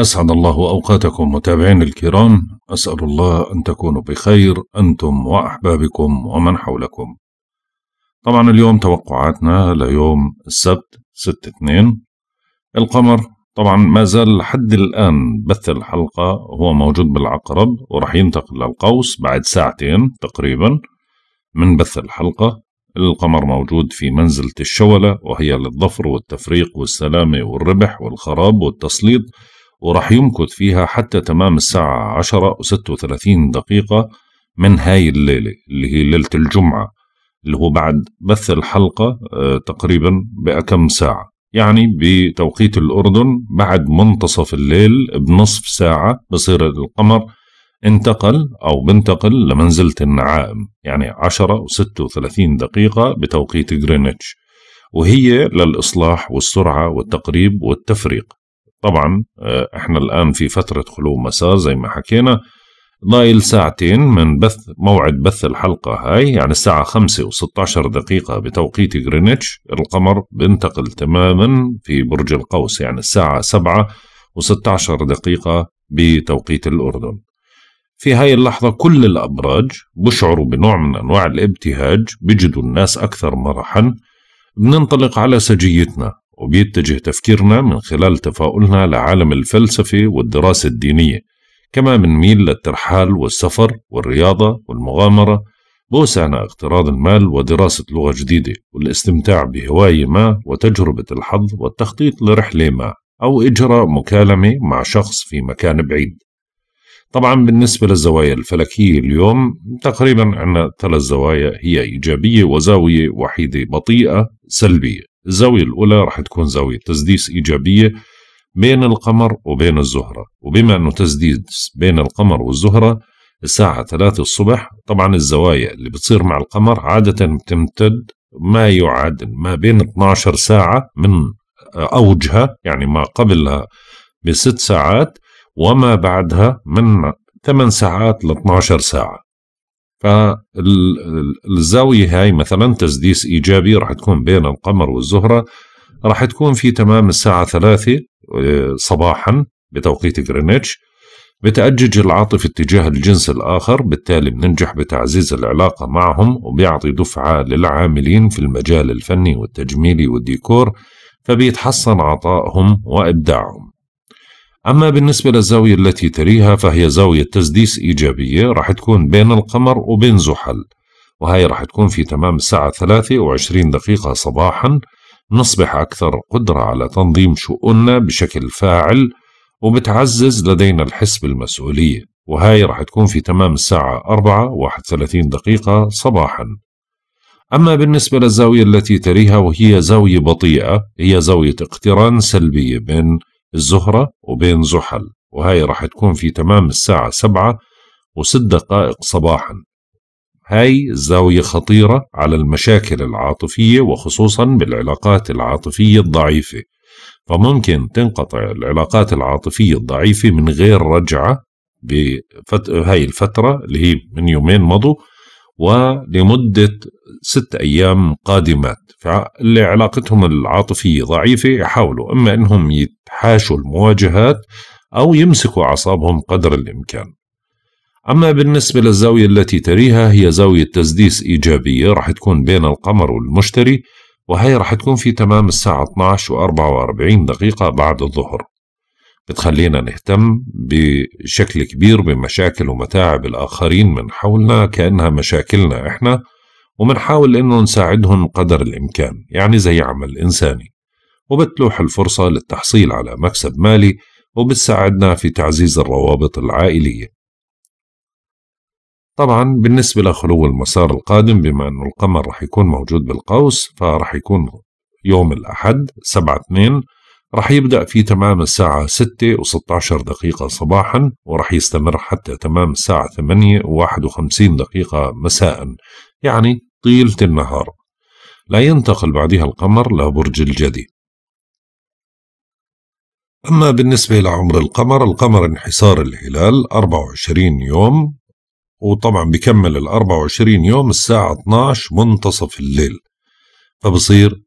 أسعد الله أوقاتكم متابعين الكرام أسأل الله أن تكونوا بخير أنتم وأحبابكم ومن حولكم طبعا اليوم توقعاتنا ليوم السبت 6 2 القمر طبعا ما زال لحد الآن بث الحلقة هو موجود بالعقرب وراح ينتقل للقوس بعد ساعتين تقريبا من بث الحلقة القمر موجود في منزلة الشولة وهي للظفر والتفريق والسلامة والربح والخراب والتسليط وراح يمكث فيها حتى تمام الساعة عشرة وستة وثلاثين دقيقة من هاي الليلة اللي هي ليلة الجمعة اللي هو بعد بث الحلقة آه، تقريبا بأكم ساعة يعني بتوقيت الأردن بعد منتصف الليل بنصف ساعة بصير القمر انتقل أو بنتقل لمنزلة النعائم يعني عشرة وستة وثلاثين دقيقة بتوقيت جرينتش وهي للإصلاح والسرعة والتقريب والتفريق طبعا آه، احنا الآن في فترة خلو مسار زي ما حكينا ضايل ساعتين من بث موعد بث الحلقة هاي يعني الساعة 5 و16 دقيقة بتوقيت غرينتش القمر بينتقل تماما في برج القوس يعني الساعة 7 و16 دقيقة بتوقيت الأردن في هاي اللحظة كل الأبراج بشعروا بنوع من أنواع الابتهاج بجدوا الناس أكثر مرحا بننطلق على سجيتنا وبيتجه تفكيرنا من خلال تفاؤلنا لعالم الفلسفة والدراسة الدينية كما بنميل للترحال والسفر والرياضة والمغامرة بوسعنا اقتراض المال ودراسة لغة جديدة والاستمتاع بهواية ما وتجربة الحظ والتخطيط لرحلة ما أو إجراء مكالمة مع شخص في مكان بعيد طبعا بالنسبة للزوايا الفلكية اليوم تقريبا عندنا ثلاث زوايا هي إيجابية وزاوية وحيدة بطيئة سلبية الزاوية الأولى راح تكون زاوية تسديس إيجابية بين القمر وبين الزهرة وبما أنه تسديس بين القمر والزهرة الساعة ثلاثة الصبح طبعا الزوايا اللي بتصير مع القمر عادة بتمتد ما يعادل ما بين 12 ساعة من أوجها يعني ما قبلها بست ساعات وما بعدها من 8 ساعات ل 12 ساعة فالزاوية هاي مثلا تسديس إيجابي راح تكون بين القمر والزهرة راح تكون في تمام الساعة ثلاثة آه، صباحا بتوقيت غرينتش بتأجج العاطفة اتجاه الجنس الآخر بالتالي بننجح بتعزيز العلاقة معهم وبيعطي دفعة للعاملين في المجال الفني والتجميلي والديكور فبيتحسن عطائهم وإبداعهم أما بالنسبة للزاوية التي تليها فهي زاوية تسديس إيجابية راح تكون بين القمر وبين زحل وهي راح تكون في تمام الساعة ثلاثة وعشرين دقيقة صباحا نصبح أكثر قدرة على تنظيم شؤوننا بشكل فاعل وبتعزز لدينا الحس بالمسؤولية وهي راح تكون في تمام الساعة 4 31 دقيقة صباحا أما بالنسبة للزاوية التي تليها وهي زاوية بطيئة هي زاوية اقتران سلبية بين الزهرة وبين زحل وهي راح تكون في تمام الساعة سبعة وست دقائق صباحا هاي الزاوية خطيرة على المشاكل العاطفية وخصوصا بالعلاقات العاطفية الضعيفة فممكن تنقطع العلاقات العاطفية الضعيفة من غير رجعة بهاي الفترة اللي هي من يومين مضوا ولمدة ست أيام قادمات فاللي علاقتهم العاطفية ضعيفة يحاولوا إما أنهم يتحاشوا المواجهات أو يمسكوا أعصابهم قدر الإمكان أما بالنسبة للزاوية التي تريها هي زاوية تسديس إيجابية راح تكون بين القمر والمشتري وهي راح تكون في تمام الساعة 12 و 44 دقيقة بعد الظهر بتخلينا نهتم بشكل كبير بمشاكل ومتاعب الآخرين من حولنا كأنها مشاكلنا إحنا ومنحاول إنه نساعدهم قدر الإمكان يعني زي عمل إنساني وبتلوح الفرصة للتحصيل على مكسب مالي وبتساعدنا في تعزيز الروابط العائلية طبعا بالنسبة لخلو المسار القادم بما أنه القمر رح يكون موجود بالقوس فرح يكون يوم الأحد 7 2 رح يبدأ في تمام الساعة ستة وستة عشر دقيقة صباحا ورح يستمر حتى تمام الساعة ثمانية وواحد وخمسين دقيقة مساء يعني طيلة النهار لا ينتقل بعدها القمر لبرج الجدي أما بالنسبة لعمر القمر القمر انحسار الهلال 24 يوم وطبعا بكمل ال 24 يوم الساعة 12 منتصف الليل فبصير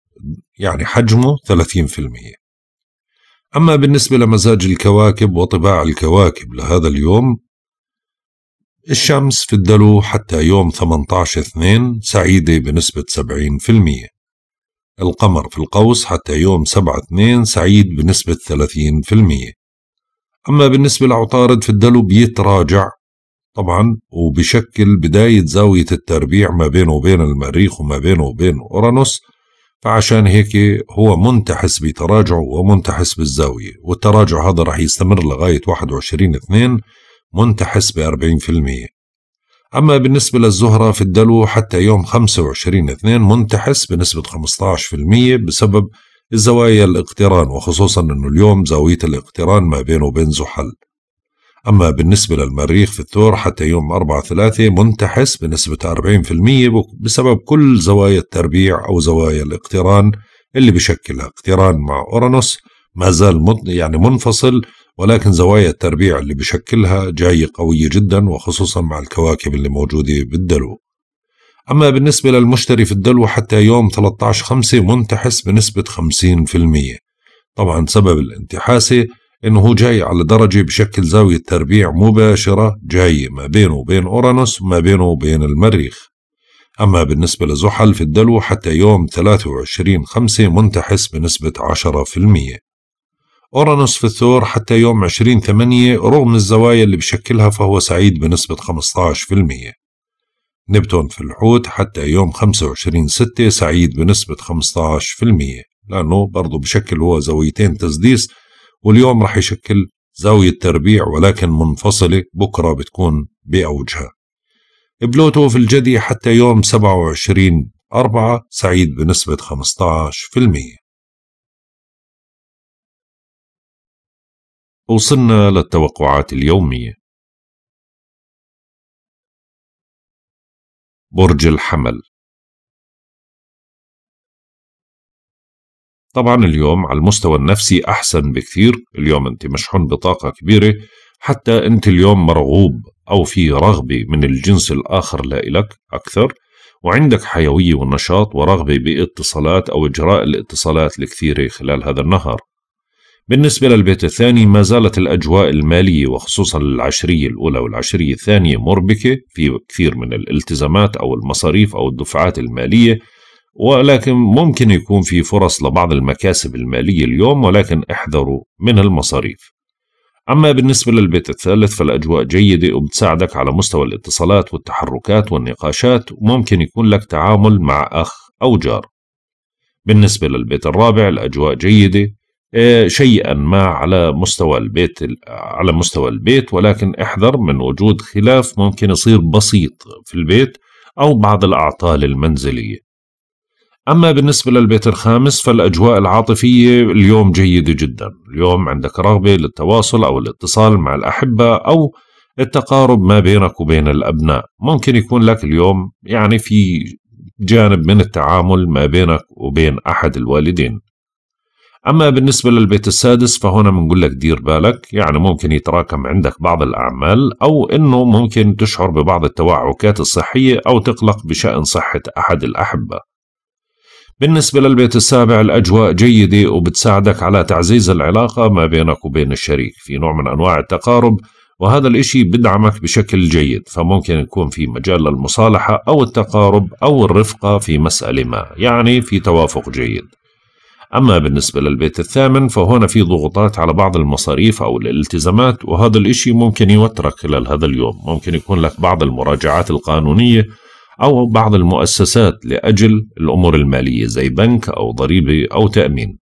يعني حجمه 30% أما بالنسبة لمزاج الكواكب وطباع الكواكب لهذا اليوم الشمس في الدلو حتى يوم 18/2 سعيدة بنسبة 70% القمر في القوس حتى يوم 7/2 سعيد بنسبة 30% أما بالنسبة لعطارد في الدلو بيتراجع طبعا وبشكل بداية زاوية التربيع ما بينه وبين المريخ وما بينه وبين أورانوس فعشان هيك هو منتحس بتراجعه ومنتحس بالزاوية والتراجع هذا رح يستمر لغاية 21 2 منتحس ب 40% أما بالنسبة للزهرة في الدلو حتى يوم 25 2 منتحس بنسبة 15% بسبب الزوايا الاقتران وخصوصا أنه اليوم زاوية الاقتران ما بينه وبين زحل أما بالنسبة للمريخ في الثور حتى يوم 4 3 منتحس بنسبة 40% بسبب كل زوايا التربيع أو زوايا الاقتران اللي بشكلها اقتران مع أورانوس ما زال يعني منفصل ولكن زوايا التربيع اللي بشكلها جاية قوية جدا وخصوصا مع الكواكب اللي موجودة بالدلو أما بالنسبة للمشتري في الدلو حتى يوم 13/5 منتحس بنسبة 50% طبعا سبب الانتحاسة إنه جاي على درجة بشكل زاوية تربيع مباشرة جاي ما بينه وبين أورانوس وما بينه وبين المريخ أما بالنسبة لزحل في الدلو حتى يوم 23/5 منتحس بنسبة 10% أورانوس في الثور حتى يوم 20 8 رغم الزوايا اللي بشكلها فهو سعيد بنسبة 15% نبتون في الحوت حتى يوم 25 6 سعيد بنسبة 15% لأنه برضه بشكل هو زاويتين تسديس واليوم راح يشكل زاوية تربيع ولكن منفصلة بكرة بتكون بأوجها بلوتو في الجدي حتى يوم 27 4 سعيد بنسبة 15% وصلنا للتوقعات اليومية برج الحمل طبعا اليوم على المستوى النفسي أحسن بكثير اليوم أنت مشحون بطاقة كبيرة حتى أنت اليوم مرغوب أو في رغبة من الجنس الآخر لإلك أكثر وعندك حيوية ونشاط ورغبة باتصالات أو إجراء الاتصالات الكثيرة خلال هذا النهار بالنسبة للبيت الثاني ما زالت الأجواء المالية وخصوصا العشرية الأولى والعشرية الثانية مربكة في كثير من الالتزامات أو المصاريف أو الدفعات المالية ولكن ممكن يكون في فرص لبعض المكاسب المالية اليوم ولكن احذروا من المصاريف أما بالنسبة للبيت الثالث فالأجواء جيدة وبتساعدك على مستوى الاتصالات والتحركات والنقاشات وممكن يكون لك تعامل مع أخ أو جار بالنسبة للبيت الرابع الأجواء جيدة آه، شيئا ما على مستوى البيت على مستوى البيت ولكن احذر من وجود خلاف ممكن يصير بسيط في البيت أو بعض الأعطال المنزلية. أما بالنسبة للبيت الخامس فالأجواء العاطفية اليوم جيدة جدا، اليوم عندك رغبة للتواصل أو الاتصال مع الأحبة أو التقارب ما بينك وبين الأبناء، ممكن يكون لك اليوم يعني في جانب من التعامل ما بينك وبين أحد الوالدين. أما بالنسبة للبيت السادس فهنا بنقول لك دير بالك يعني ممكن يتراكم عندك بعض الأعمال أو أنه ممكن تشعر ببعض التوعكات الصحية أو تقلق بشأن صحة أحد الأحبة بالنسبة للبيت السابع الأجواء جيدة وبتساعدك على تعزيز العلاقة ما بينك وبين الشريك في نوع من أنواع التقارب وهذا الإشي بدعمك بشكل جيد فممكن يكون في مجال للمصالحة أو التقارب أو الرفقة في مسألة ما يعني في توافق جيد أما بالنسبة للبيت الثامن فهنا في ضغوطات على بعض المصاريف أو الالتزامات وهذا الإشي ممكن يوترك خلال هذا اليوم ممكن يكون لك بعض المراجعات القانونية أو بعض المؤسسات لأجل الأمور المالية زي بنك أو ضريبة أو تأمين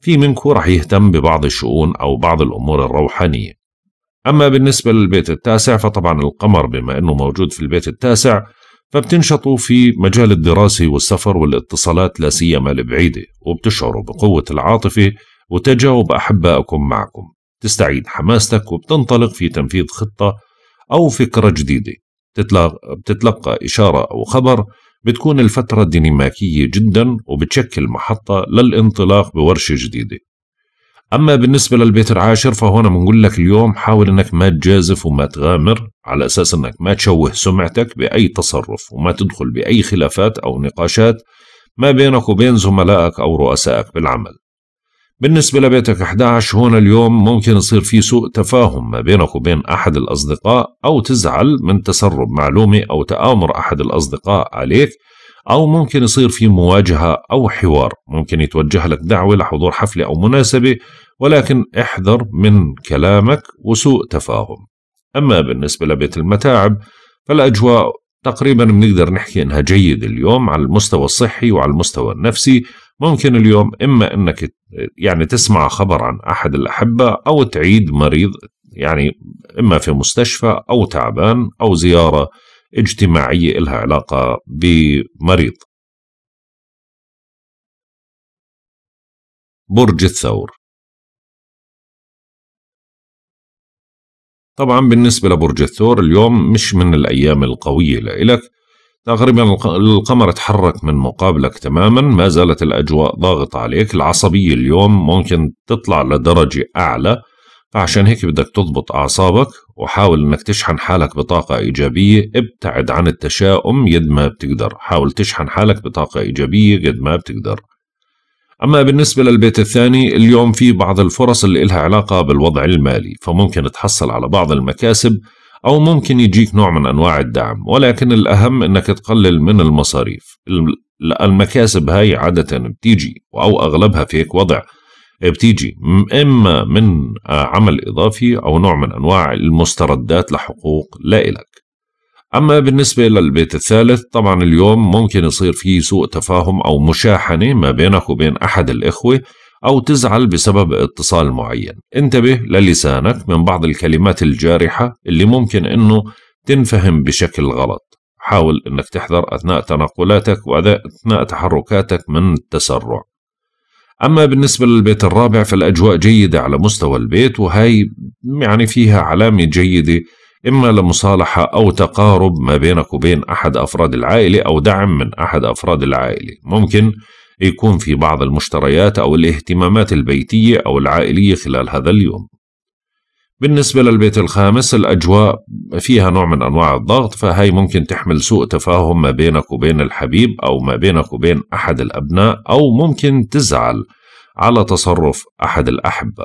في منكم رح يهتم ببعض الشؤون أو بعض الأمور الروحانية أما بالنسبة للبيت التاسع فطبعا القمر بما أنه موجود في البيت التاسع فبتنشطوا في مجال الدراسة والسفر والاتصالات لا سيما البعيدة وبتشعروا بقوة العاطفة وتجاوب أحبائكم معكم تستعيد حماستك وبتنطلق في تنفيذ خطة أو فكرة جديدة بتتلقى إشارة أو خبر بتكون الفترة ديناميكية جدا وبتشكل محطة للانطلاق بورشة جديدة أما بالنسبة للبيت العاشر فهنا بنقول لك اليوم حاول إنك ما تجازف وما تغامر على أساس إنك ما تشوه سمعتك بأي تصرف وما تدخل بأي خلافات أو نقاشات ما بينك وبين زملائك أو رؤسائك بالعمل بالنسبة لبيتك 11 هون اليوم ممكن يصير في سوء تفاهم ما بينك وبين أحد الأصدقاء أو تزعل من تسرب معلومة أو تآمر أحد الأصدقاء عليك أو ممكن يصير في مواجهة أو حوار ممكن يتوجه لك دعوة لحضور حفلة أو مناسبة ولكن احذر من كلامك وسوء تفاهم أما بالنسبة لبيت المتاعب فالأجواء تقريبا بنقدر نحكي إنها جيد اليوم على المستوى الصحي وعلى المستوى النفسي ممكن اليوم إما إنك يعني تسمع خبر عن أحد الأحبة أو تعيد مريض يعني إما في مستشفى أو تعبان أو زيارة اجتماعية إلها علاقة بمريض برج الثور طبعا بالنسبة لبرج الثور اليوم مش من الأيام القوية لإلك تقريبا القمر تحرك من مقابلك تماما ما زالت الأجواء ضاغطة عليك العصبية اليوم ممكن تطلع لدرجة أعلى فعشان هيك بدك تضبط أعصابك وحاول إنك تشحن حالك بطاقة إيجابية ابتعد عن التشاؤم قد ما بتقدر حاول تشحن حالك بطاقة إيجابية قد ما بتقدر أما بالنسبة للبيت الثاني اليوم في بعض الفرص اللي إلها علاقة بالوضع المالي فممكن تحصل على بعض المكاسب أو ممكن يجيك نوع من أنواع الدعم ولكن الأهم أنك تقلل من المصاريف المكاسب هاي عادة بتيجي أو أغلبها في هيك وضع بتيجي إما من آه، عمل إضافي أو نوع من أنواع المستردات لحقوق لإلك أما بالنسبة للبيت الثالث طبعا اليوم ممكن يصير في سوء تفاهم أو مشاحنة ما بينك وبين أحد الإخوة أو تزعل بسبب اتصال معين انتبه للسانك من بعض الكلمات الجارحة اللي ممكن أنه تنفهم بشكل غلط حاول أنك تحذر أثناء تنقلاتك وأثناء تحركاتك من التسرع أما بالنسبة للبيت الرابع فالأجواء جيدة على مستوى البيت وهي يعني فيها علامة جيدة إما لمصالحة أو تقارب ما بينك وبين أحد أفراد العائلة أو دعم من أحد أفراد العائلة ممكن يكون في بعض المشتريات أو الاهتمامات البيتية أو العائلية خلال هذا اليوم بالنسبة للبيت الخامس الأجواء فيها نوع من أنواع الضغط فهي ممكن تحمل سوء تفاهم ما بينك وبين الحبيب أو ما بينك وبين أحد الأبناء أو ممكن تزعل على تصرف أحد الأحبة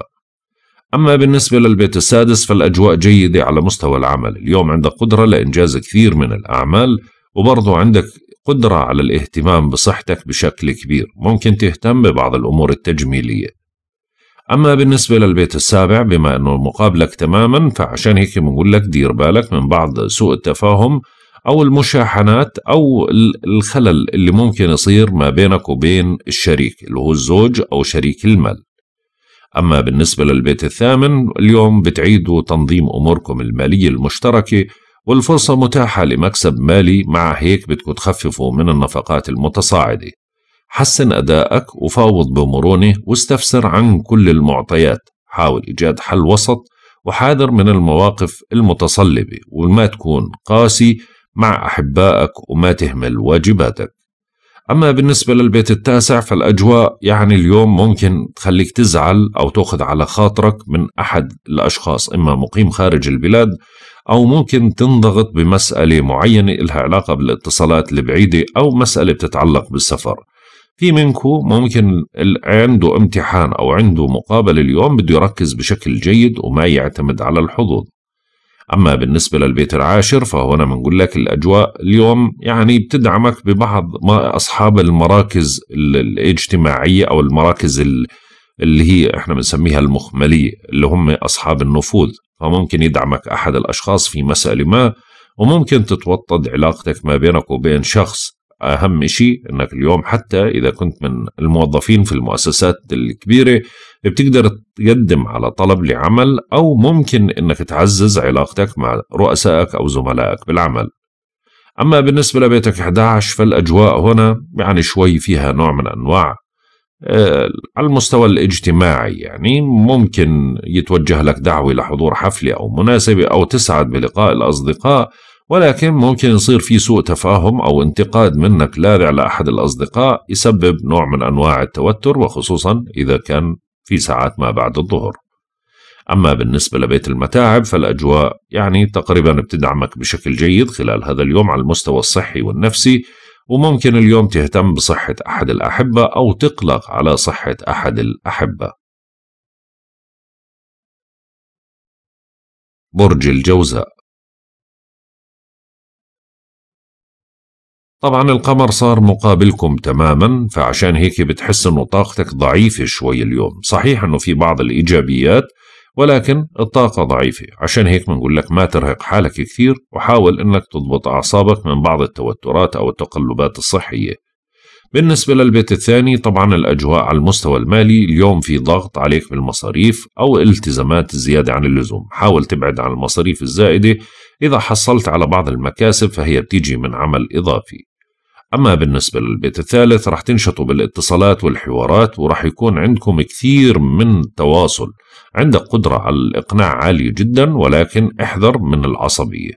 أما بالنسبة للبيت السادس فالأجواء جيدة على مستوى العمل اليوم عندك قدرة لإنجاز كثير من الأعمال وبرضه عندك قدرة على الاهتمام بصحتك بشكل كبير ممكن تهتم ببعض الأمور التجميلية أما بالنسبة للبيت السابع بما أنه مقابلك تماما فعشان هيك بنقول لك دير بالك من بعض سوء التفاهم أو المشاحنات أو الخلل اللي ممكن يصير ما بينك وبين الشريك اللي هو الزوج أو شريك المال أما بالنسبة للبيت الثامن اليوم بتعيدوا تنظيم أموركم المالية المشتركة والفرصة متاحة لمكسب مالي مع هيك بدكم تخففوا من النفقات المتصاعدة حسن أدائك وفاوض بمرونة واستفسر عن كل المعطيات حاول إيجاد حل وسط وحاذر من المواقف المتصلبة وما تكون قاسي مع أحبائك وما تهمل واجباتك أما بالنسبة للبيت التاسع فالأجواء يعني اليوم ممكن تخليك تزعل أو تأخذ على خاطرك من أحد الأشخاص إما مقيم خارج البلاد أو ممكن تنضغط بمسألة معينة إلها علاقة بالاتصالات البعيدة أو مسألة بتتعلق بالسفر في منكو ممكن عنده امتحان أو عنده مقابلة اليوم بده يركز بشكل جيد وما يعتمد على الحظوظ أما بالنسبة للبيت العاشر فهنا بنقول لك الأجواء اليوم يعني بتدعمك ببعض ما أصحاب المراكز الاجتماعية أو المراكز اللي هي احنا بنسميها المخملية اللي هم أصحاب النفوذ فممكن يدعمك أحد الأشخاص في مسألة ما وممكن تتوطد علاقتك ما بينك وبين شخص أهم شيء أنك اليوم حتى إذا كنت من الموظفين في المؤسسات الكبيرة بتقدر تقدم على طلب لعمل أو ممكن إنك تعزز علاقتك مع رؤسائك أو زملائك بالعمل أما بالنسبة لبيتك 11 فالأجواء هنا يعني شوي فيها نوع من أنواع آه، على المستوى الاجتماعي يعني ممكن يتوجه لك دعوة لحضور حفلة أو مناسبة أو تسعد بلقاء الأصدقاء ولكن ممكن يصير في سوء تفاهم أو انتقاد منك لاذع لأحد الأصدقاء يسبب نوع من أنواع التوتر وخصوصا إذا كان في ساعات ما بعد الظهر أما بالنسبة لبيت المتاعب فالأجواء يعني تقريبا بتدعمك بشكل جيد خلال هذا اليوم على المستوى الصحي والنفسي وممكن اليوم تهتم بصحة أحد الأحبة أو تقلق على صحة أحد الأحبة برج الجوزاء طبعا القمر صار مقابلكم تماما فعشان هيك بتحس انه طاقتك ضعيفة شوي اليوم صحيح انه في بعض الايجابيات ولكن الطاقة ضعيفة عشان هيك بنقول لك ما ترهق حالك كثير وحاول انك تضبط اعصابك من بعض التوترات او التقلبات الصحية بالنسبة للبيت الثاني طبعا الأجواء على المستوى المالي اليوم في ضغط عليك بالمصاريف أو التزامات زيادة عن اللزوم حاول تبعد عن المصاريف الزائدة إذا حصلت على بعض المكاسب فهي بتيجي من عمل إضافي أما بالنسبة للبيت الثالث رح تنشطوا بالاتصالات والحوارات ورح يكون عندكم كثير من التواصل عندك قدرة على الإقناع عالية جدا ولكن احذر من العصبية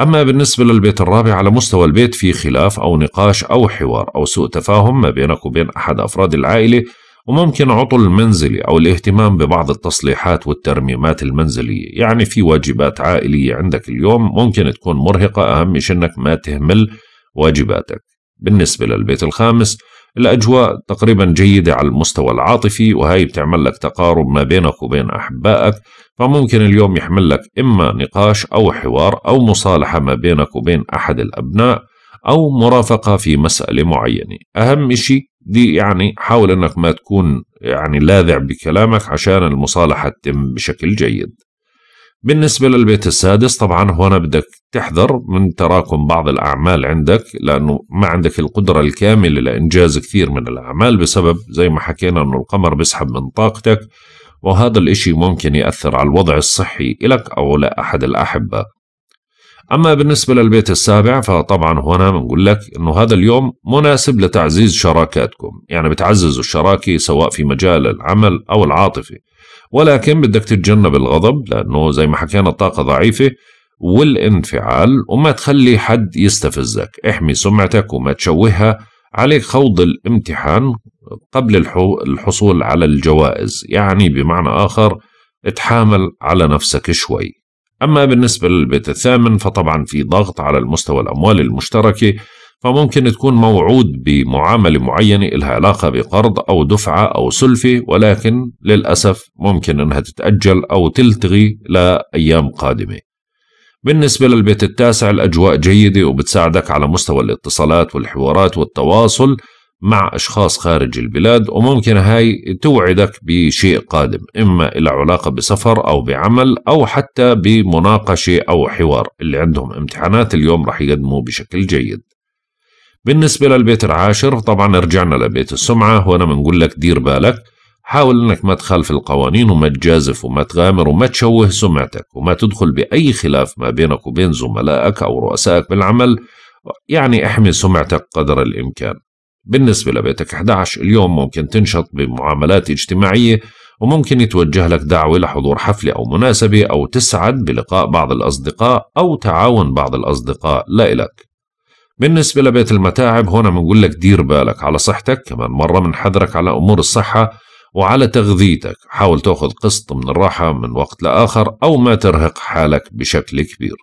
أما بالنسبة للبيت الرابع على مستوى البيت في خلاف أو نقاش أو حوار أو سوء تفاهم ما بينك وبين أحد أفراد العائلة وممكن عطل منزلي أو الاهتمام ببعض التصليحات والترميمات المنزلية يعني في واجبات عائلية عندك اليوم ممكن تكون مرهقة أهم شيء أنك ما تهمل واجباتك بالنسبة للبيت الخامس الأجواء تقريبا جيدة على المستوى العاطفي وهي بتعمل لك تقارب ما بينك وبين أحبائك فممكن اليوم يحمل لك إما نقاش أو حوار أو مصالحة ما بينك وبين أحد الأبناء أو مرافقة في مسألة معينة أهم شيء دي يعني حاول أنك ما تكون يعني لاذع بكلامك عشان المصالحة تتم بشكل جيد بالنسبة للبيت السادس طبعا هنا بدك تحذر من تراكم بعض الأعمال عندك لأنه ما عندك القدرة الكاملة لإنجاز كثير من الأعمال بسبب زي ما حكينا أنه القمر بيسحب من طاقتك وهذا الإشي ممكن يأثر على الوضع الصحي إلك أو لأحد الأحبة أما بالنسبة للبيت السابع فطبعا هنا بنقول لك أنه هذا اليوم مناسب لتعزيز شراكاتكم يعني بتعززوا الشراكة سواء في مجال العمل أو العاطفة ولكن بدك تتجنب الغضب لأنه زي ما حكينا الطاقة ضعيفة والانفعال وما تخلي حد يستفزك احمي سمعتك وما تشوهها عليك خوض الامتحان قبل الحصول على الجوائز يعني بمعنى آخر اتحامل على نفسك شوي أما بالنسبة للبيت الثامن فطبعا في ضغط على المستوى الأموال المشتركة فممكن تكون موعود بمعاملة معينة لها علاقة بقرض أو دفعة أو سلفة ولكن للأسف ممكن أنها تتأجل أو تلتغي لأيام قادمة بالنسبة للبيت التاسع الأجواء جيدة وبتساعدك على مستوى الاتصالات والحوارات والتواصل مع أشخاص خارج البلاد وممكن هاي توعدك بشيء قادم إما إلى علاقة بسفر أو بعمل أو حتى بمناقشة أو حوار اللي عندهم امتحانات اليوم رح يقدموا بشكل جيد بالنسبة للبيت العاشر طبعا رجعنا لبيت السمعة هنا بنقول لك دير بالك حاول انك ما تخالف القوانين وما تجازف وما تغامر وما تشوه سمعتك وما تدخل بأي خلاف ما بينك وبين زملائك أو رؤسائك بالعمل يعني احمي سمعتك قدر الإمكان بالنسبة لبيتك 11 اليوم ممكن تنشط بمعاملات اجتماعية وممكن يتوجه لك دعوة لحضور حفلة أو مناسبة أو تسعد بلقاء بعض الأصدقاء أو تعاون بعض الأصدقاء لا إلك بالنسبة لبيت المتاعب هنا بنقول لك دير بالك على صحتك كمان مرة بنحذرك على أمور الصحة وعلى تغذيتك حاول تأخذ قسط من الراحة من وقت لآخر أو ما ترهق حالك بشكل كبير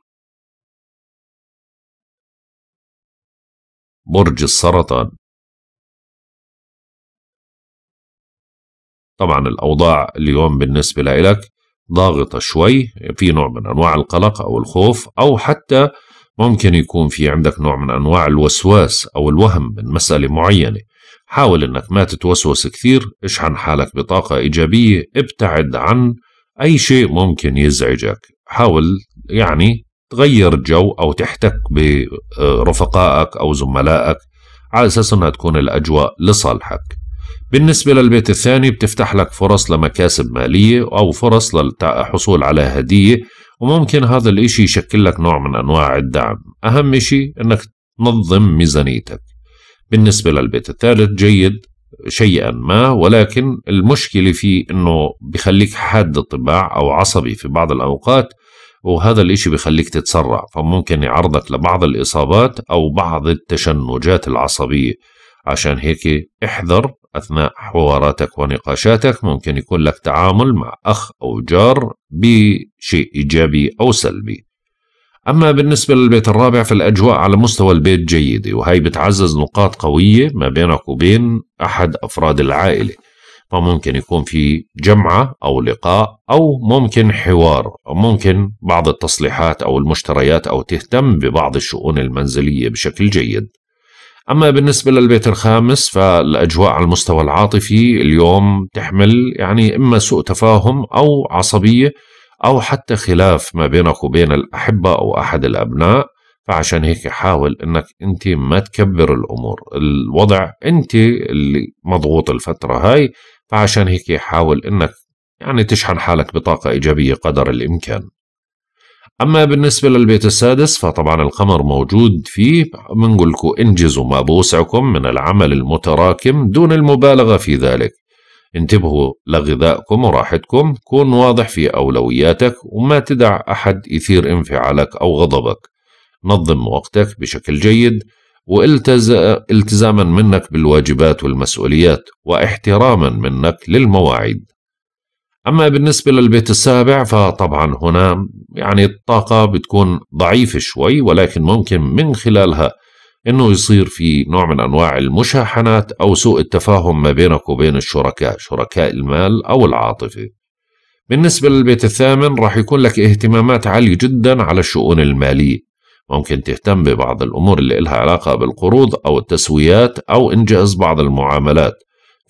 برج السرطان طبعا الأوضاع اليوم بالنسبة لك ضاغطة شوي في نوع من أنواع القلق أو الخوف أو حتى ممكن يكون في عندك نوع من أنواع الوسواس أو الوهم من مسألة معينة حاول أنك ما تتوسوس كثير اشحن حالك بطاقة إيجابية ابتعد عن أي شيء ممكن يزعجك حاول يعني تغير جو أو تحتك برفقائك أو زملائك على أساس أنها تكون الأجواء لصالحك بالنسبة للبيت الثاني بتفتح لك فرص لمكاسب مالية أو فرص للحصول على هدية وممكن هذا الإشي يشكل لك نوع من أنواع الدعم أهم إشي أنك تنظم ميزانيتك بالنسبة للبيت الثالث جيد شيئا ما ولكن المشكلة فيه أنه بخليك حاد الطباع أو عصبي في بعض الأوقات وهذا الإشي بخليك تتسرع فممكن يعرضك لبعض الإصابات أو بعض التشنجات العصبية عشان هيك احذر أثناء حواراتك ونقاشاتك ممكن يكون لك تعامل مع أخ أو جار بشيء إيجابي أو سلبي أما بالنسبة للبيت الرابع فالأجواء على مستوى البيت جيدة وهي بتعزز نقاط قوية ما بينك وبين أحد أفراد العائلة فممكن يكون في جمعة أو لقاء أو ممكن حوار أو ممكن بعض التصليحات أو المشتريات أو تهتم ببعض الشؤون المنزلية بشكل جيد أما بالنسبة للبيت الخامس فالأجواء على المستوى العاطفي اليوم تحمل يعني إما سوء تفاهم أو عصبية أو حتى خلاف ما بينك وبين الأحبة أو أحد الأبناء فعشان هيك حاول انك انت ما تكبر الامور الوضع انت اللي مضغوط الفتره هاي فعشان هيك حاول انك يعني تشحن حالك بطاقه ايجابيه قدر الامكان أما بالنسبة للبيت السادس فطبعا القمر موجود فيه بنقول لكم انجزوا ما بوسعكم من العمل المتراكم دون المبالغة في ذلك انتبهوا لغذائكم وراحتكم كون واضح في أولوياتك وما تدع أحد يثير انفعالك أو غضبك نظم وقتك بشكل جيد والتزاما منك بالواجبات والمسؤوليات واحتراما منك للمواعيد أما بالنسبة للبيت السابع فطبعا هنا يعني الطاقة بتكون ضعيفة شوي ولكن ممكن من خلالها انه يصير في نوع من انواع المشاحنات او سوء التفاهم ما بينك وبين الشركاء شركاء المال او العاطفه بالنسبه للبيت الثامن راح يكون لك اهتمامات عاليه جدا على الشؤون الماليه ممكن تهتم ببعض الامور اللي إلها علاقه بالقروض او التسويات او انجاز بعض المعاملات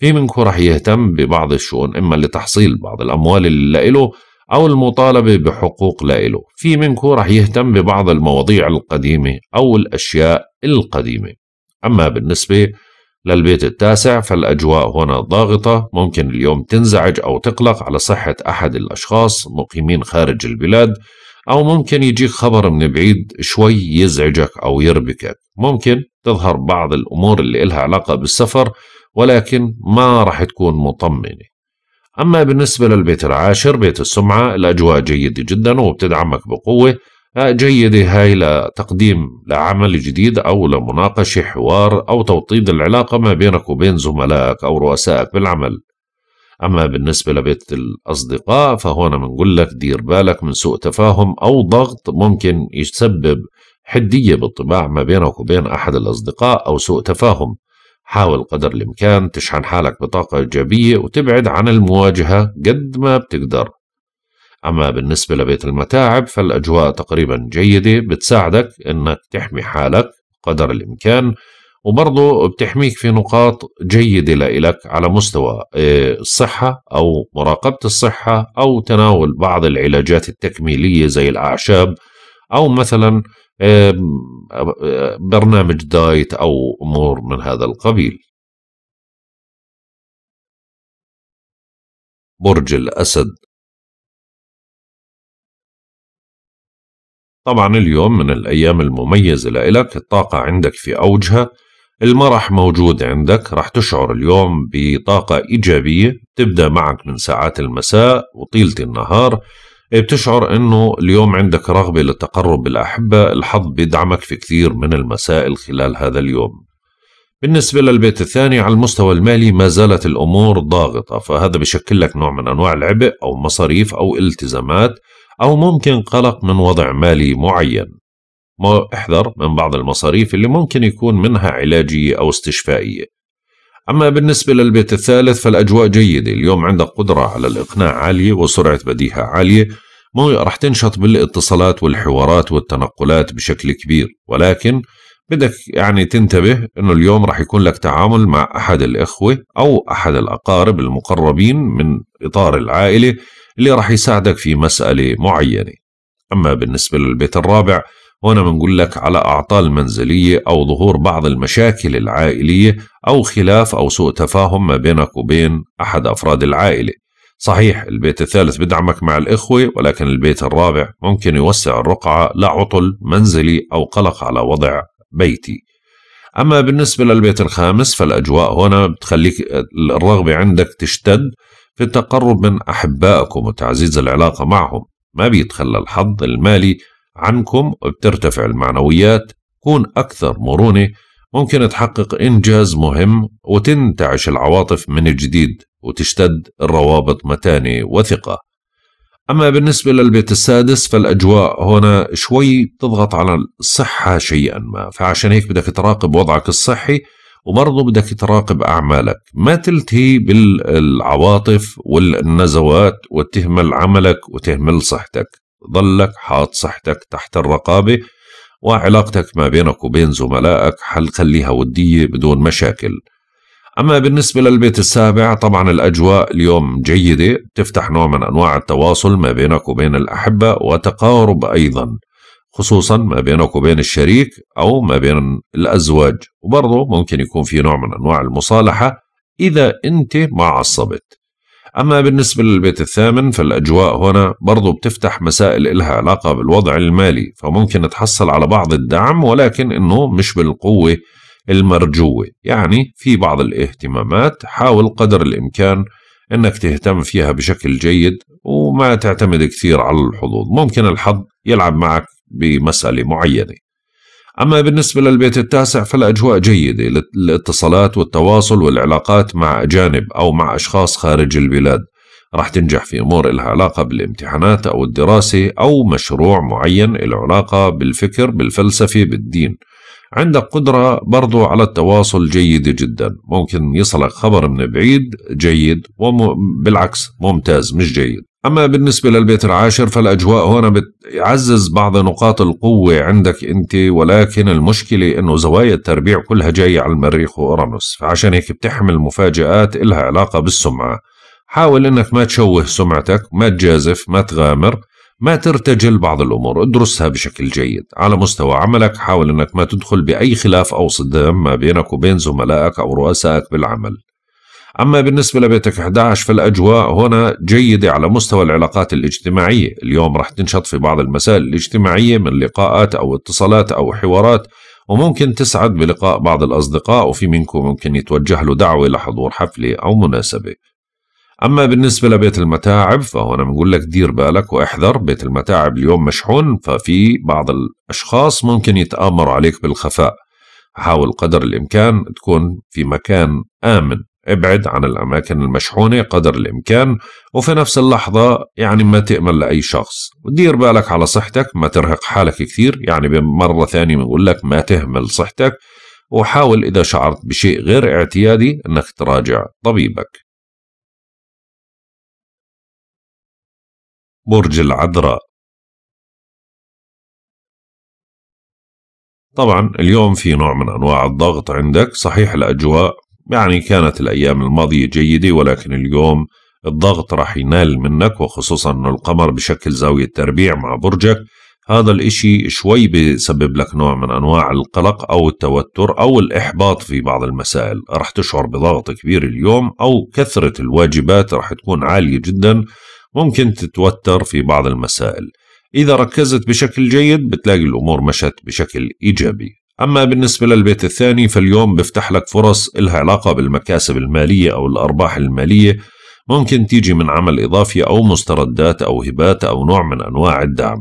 في منكم رح يهتم ببعض الشؤون إما لتحصيل بعض الأموال اللي له أو المطالبة بحقوق لإله في منكم رح يهتم ببعض المواضيع القديمة أو الأشياء القديمة أما بالنسبة للبيت التاسع فالأجواء هنا ضاغطة ممكن اليوم تنزعج أو تقلق على صحة أحد الأشخاص مقيمين خارج البلاد أو ممكن يجيك خبر من بعيد شوي يزعجك أو يربكك ممكن تظهر بعض الأمور اللي إلها علاقة بالسفر ولكن ما راح تكون مطمنة أما بالنسبة للبيت العاشر بيت السمعة الأجواء جيدة جدا وبتدعمك بقوة آه، جيدة هاي لتقديم لعمل جديد أو لمناقشة حوار أو توطيد العلاقة ما بينك وبين زملائك أو رؤسائك بالعمل أما بالنسبة لبيت الأصدقاء فهنا بنقول لك دير بالك من سوء تفاهم أو ضغط ممكن يسبب حدية بالطباع ما بينك وبين أحد الأصدقاء أو سوء تفاهم حاول قدر الإمكان تشحن حالك بطاقة إيجابية وتبعد عن المواجهة قد ما بتقدر أما بالنسبة لبيت المتاعب فالأجواء تقريبا جيدة بتساعدك إنك تحمي حالك قدر الإمكان وبرضه بتحميك في نقاط جيدة لإلك على مستوى آه، الصحة أو مراقبة الصحة أو تناول بعض العلاجات التكميلية زي الأعشاب أو مثلا برنامج دايت أو أمور من هذا القبيل برج الأسد طبعا اليوم من الأيام المميزة لإلك الطاقة عندك في أوجها المرح موجود عندك رح تشعر اليوم بطاقة إيجابية تبدأ معك من ساعات المساء وطيلة النهار بتشعر انه اليوم عندك رغبه للتقرب بالاحبه الحظ بيدعمك في كثير من المسائل خلال هذا اليوم بالنسبة للبيت الثاني على المستوى المالي ما زالت الأمور ضاغطة فهذا بشكل لك نوع من أنواع العبء أو مصاريف أو التزامات أو ممكن قلق من وضع مالي معين ما احذر من بعض المصاريف اللي ممكن يكون منها علاجية أو استشفائية أما بالنسبة للبيت الثالث فالأجواء جيدة اليوم عندك قدرة على الإقناع عالية وسرعة بديهة عالية رح تنشط بالاتصالات والحوارات والتنقلات بشكل كبير ولكن بدك يعني تنتبه انه اليوم رح يكون لك تعامل مع احد الاخوه او احد الاقارب المقربين من اطار العائله اللي رح يساعدك في مساله معينه. اما بالنسبه للبيت الرابع هنا بنقول لك على أعطال منزلية أو ظهور بعض المشاكل العائلية أو خلاف أو سوء تفاهم ما بينك وبين أحد أفراد العائلة صحيح البيت الثالث بدعمك مع الإخوة ولكن البيت الرابع ممكن يوسع الرقعة لعطل منزلي أو قلق على وضع بيتي أما بالنسبة للبيت الخامس فالأجواء هنا بتخليك الرغبة عندك تشتد في التقرب من أحبائكم وتعزيز العلاقة معهم ما بيتخلى الحظ المالي عنكم بترتفع المعنويات كون أكثر مرونة ممكن تحقق إنجاز مهم وتنتعش العواطف من جديد وتشتد الروابط متانة وثقة أما بالنسبة للبيت السادس فالأجواء هنا شوي تضغط على الصحة شيئا ما فعشان هيك بدك تراقب وضعك الصحي وبرضه بدك تراقب أعمالك ما تلتهي بالعواطف والنزوات وتهمل عملك وتهمل صحتك ظلك حاط صحتك تحت الرقابة وعلاقتك ما بينك وبين زملائك حل خليها ودية بدون مشاكل أما بالنسبة للبيت السابع طبعا الأجواء اليوم جيدة تفتح نوع من أنواع التواصل ما بينك وبين الأحبة وتقارب أيضا خصوصا ما بينك وبين الشريك أو ما بين الأزواج وبرضه ممكن يكون في نوع من أنواع المصالحة إذا أنت ما عصبت أما بالنسبة للبيت الثامن فالأجواء هنا برضو بتفتح مسائل إلها علاقة بالوضع المالي فممكن تحصل على بعض الدعم ولكن إنه مش بالقوة المرجوة يعني في بعض الاهتمامات حاول قدر الإمكان انك تهتم فيها بشكل جيد وما تعتمد كثير على الحظوظ ممكن الحظ يلعب معك بمسألة معينة أما بالنسبة للبيت التاسع فالأجواء جيدة للاتصالات والتواصل والعلاقات مع أجانب أو مع أشخاص خارج البلاد راح تنجح في أمور إلها علاقة بالامتحانات أو الدراسة أو مشروع معين له علاقة بالفكر بالفلسفة بالدين عندك قدرة برضو على التواصل جيدة جدا ممكن يصلك خبر من بعيد جيد وبالعكس ممتاز مش جيد أما بالنسبة للبيت العاشر فالأجواء هنا بتعزز بعض نقاط القوة عندك أنت ولكن المشكلة أنه زوايا التربيع كلها جاية على المريخ وأورانوس فعشان هيك بتحمل مفاجآت إلها علاقة بالسمعة حاول أنك ما تشوه سمعتك ما تجازف ما تغامر ما ترتجل بعض الأمور ادرسها بشكل جيد على مستوى عملك حاول أنك ما تدخل بأي خلاف أو صدام ما بينك وبين زملائك أو رؤسائك بالعمل أما بالنسبة لبيتك 11 فالأجواء هنا جيدة على مستوى العلاقات الاجتماعية اليوم رح تنشط في بعض المسائل الاجتماعية من لقاءات أو اتصالات أو حوارات وممكن تسعد بلقاء بعض الأصدقاء وفي منكم ممكن يتوجه له دعوة لحضور حفلة أو مناسبة أما بالنسبة لبيت المتاعب فهنا بنقول لك دير بالك واحذر بيت المتاعب اليوم مشحون ففي بعض الأشخاص ممكن يتآمروا عليك بالخفاء حاول قدر الإمكان تكون في مكان آمن ابعد عن الأماكن المشحونة قدر الإمكان وفي نفس اللحظة يعني ما تأمل لأي شخص ودير بالك على صحتك ما ترهق حالك كثير يعني بمرة ثانية بنقول لك ما تهمل صحتك وحاول إذا شعرت بشيء غير اعتيادي أنك تراجع طبيبك برج العذراء طبعا اليوم في نوع من أنواع الضغط عندك صحيح الأجواء يعني كانت الأيام الماضية جيدة ولكن اليوم الضغط راح ينال منك وخصوصا أنه القمر بشكل زاوية تربيع مع برجك هذا الإشي شوي بسبب لك نوع من أنواع القلق أو التوتر أو الإحباط في بعض المسائل رح تشعر بضغط كبير اليوم أو كثرة الواجبات رح تكون عالية جدا ممكن تتوتر في بعض المسائل إذا ركزت بشكل جيد بتلاقي الأمور مشت بشكل إيجابي أما بالنسبة للبيت الثاني فاليوم بيفتح لك فرص إلها علاقة بالمكاسب المالية أو الأرباح المالية ممكن تيجي من عمل إضافي أو مستردات أو هبات أو نوع من أنواع الدعم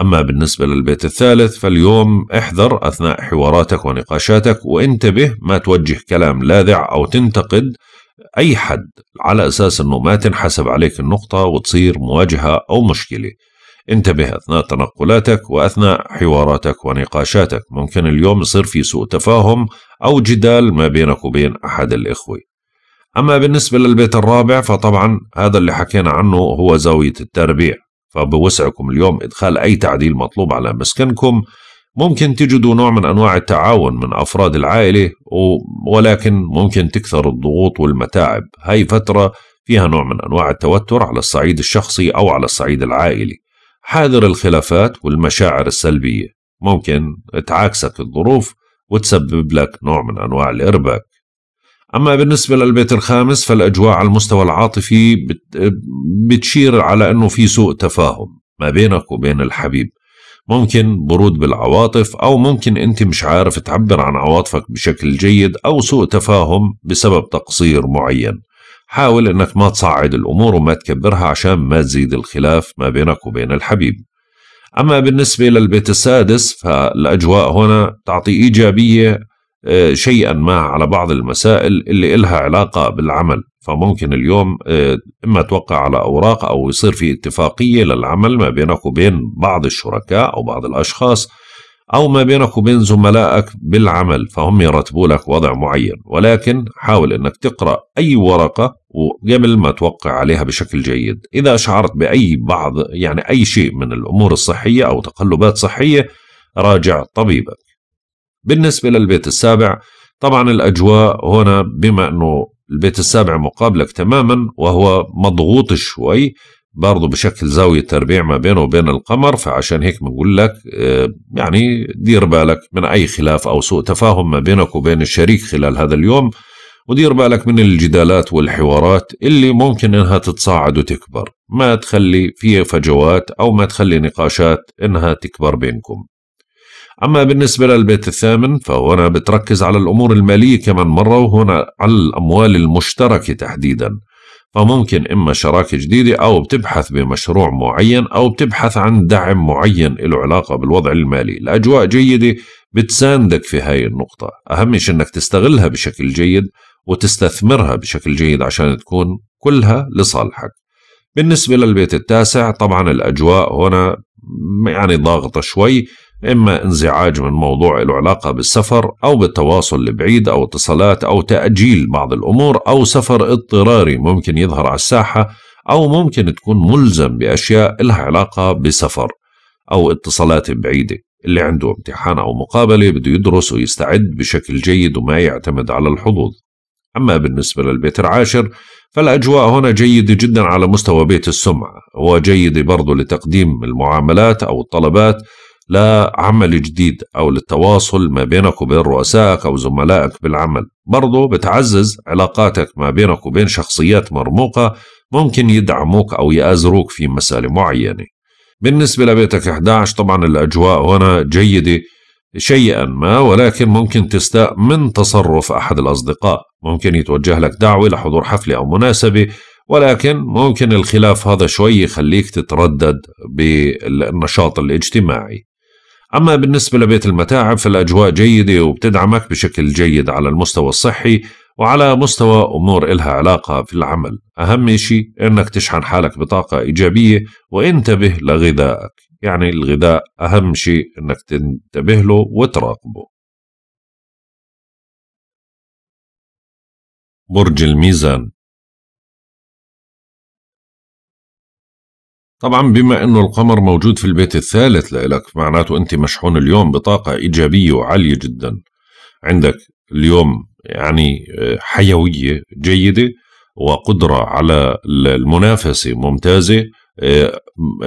أما بالنسبة للبيت الثالث فاليوم احذر أثناء حواراتك ونقاشاتك وانتبه ما توجه كلام لاذع أو تنتقد أي حد على أساس أنه ما تنحسب عليك النقطة وتصير مواجهة أو مشكلة انتبه أثناء تنقلاتك وأثناء حواراتك ونقاشاتك ممكن اليوم يصير في سوء تفاهم أو جدال ما بينك وبين أحد الإخوة أما بالنسبة للبيت الرابع فطبعا هذا اللي حكينا عنه هو زاوية التربيع فبوسعكم اليوم إدخال أي تعديل مطلوب على مسكنكم ممكن تجدوا نوع من أنواع التعاون من أفراد العائلة ولكن ممكن تكثر الضغوط والمتاعب هاي فترة فيها نوع من أنواع التوتر على الصعيد الشخصي أو على الصعيد العائلي حاذر الخلافات والمشاعر السلبية ممكن تعاكسك الظروف وتسبب لك نوع من أنواع الإرباك أما بالنسبة للبيت الخامس فالأجواء على المستوى العاطفي بتشير على أنه في سوء تفاهم ما بينك وبين الحبيب ممكن برود بالعواطف أو ممكن أنت مش عارف تعبر عن عواطفك بشكل جيد أو سوء تفاهم بسبب تقصير معين حاول انك ما تصعد الامور وما تكبرها عشان ما تزيد الخلاف ما بينك وبين الحبيب اما بالنسبه للبيت السادس فالاجواء هنا تعطي ايجابيه آه، شيئا ما على بعض المسائل اللي إلها علاقة بالعمل فممكن اليوم آه، إما توقع على أوراق أو يصير في اتفاقية للعمل ما بينك وبين بعض الشركاء أو بعض الأشخاص أو ما بينك وبين زملائك بالعمل فهم يرتبوا لك وضع معين ولكن حاول أنك تقرأ أي ورقة وقبل ما توقع عليها بشكل جيد إذا شعرت بأي بعض يعني أي شيء من الأمور الصحية أو تقلبات صحية راجع طبيبك بالنسبة للبيت السابع طبعا الأجواء هنا بما أنه البيت السابع مقابلك تماما وهو مضغوط شوي برضه بشكل زاوية تربيع ما بينه وبين القمر فعشان هيك بنقول لك آه، يعني دير بالك من أي خلاف أو سوء تفاهم ما بينك وبين الشريك خلال هذا اليوم ودير بالك من الجدالات والحوارات اللي ممكن انها تتصاعد وتكبر ما تخلي في فجوات او ما تخلي نقاشات انها تكبر بينكم اما بالنسبة للبيت الثامن فهنا بتركز على الامور المالية كمان مرة وهنا على الاموال المشتركة تحديدا فممكن إما شراكة جديدة أو بتبحث بمشروع معين أو بتبحث عن دعم معين له علاقة بالوضع المالي الأجواء جيدة بتساندك في هاي النقطة أهم شيء أنك تستغلها بشكل جيد وتستثمرها بشكل جيد عشان تكون كلها لصالحك بالنسبة للبيت التاسع طبعا الأجواء هنا يعني ضاغطة شوي إما انزعاج من موضوع له علاقة بالسفر أو بالتواصل البعيد أو اتصالات أو تأجيل بعض الأمور أو سفر اضطراري ممكن يظهر على الساحة أو ممكن تكون ملزم بأشياء لها علاقة بسفر أو اتصالات بعيدة اللي عنده امتحان أو مقابلة بده يدرس ويستعد بشكل جيد وما يعتمد على الحظوظ أما بالنسبة للبيت العاشر فالأجواء هنا جيدة جدا على مستوى بيت السمعة وجيدة برضو لتقديم المعاملات أو الطلبات لعمل جديد أو للتواصل ما بينك وبين رؤسائك أو زملائك بالعمل برضو بتعزز علاقاتك ما بينك وبين شخصيات مرموقة ممكن يدعموك أو يأزروك في مسألة معينة بالنسبة لبيتك 11 طبعا الأجواء هنا جيدة شيئا ما ولكن ممكن تستاء من تصرف أحد الأصدقاء ممكن يتوجه لك دعوة لحضور حفلة أو مناسبة ولكن ممكن الخلاف هذا شوي يخليك تتردد بالنشاط الاجتماعي أما بالنسبة لبيت المتاعب فالأجواء جيدة وبتدعمك بشكل جيد على المستوى الصحي وعلى مستوى أمور إلها علاقة في العمل أهم شيء أنك تشحن حالك بطاقة إيجابية وانتبه لغذائك يعني الغذاء أهم شيء أنك تنتبه له وتراقبه برج الميزان طبعا بما انه القمر موجود في البيت الثالث لإلك معناته انت مشحون اليوم بطاقه ايجابيه وعاليه جدا عندك اليوم يعني آه، حيويه جيده وقدره على المنافسه ممتازه آه،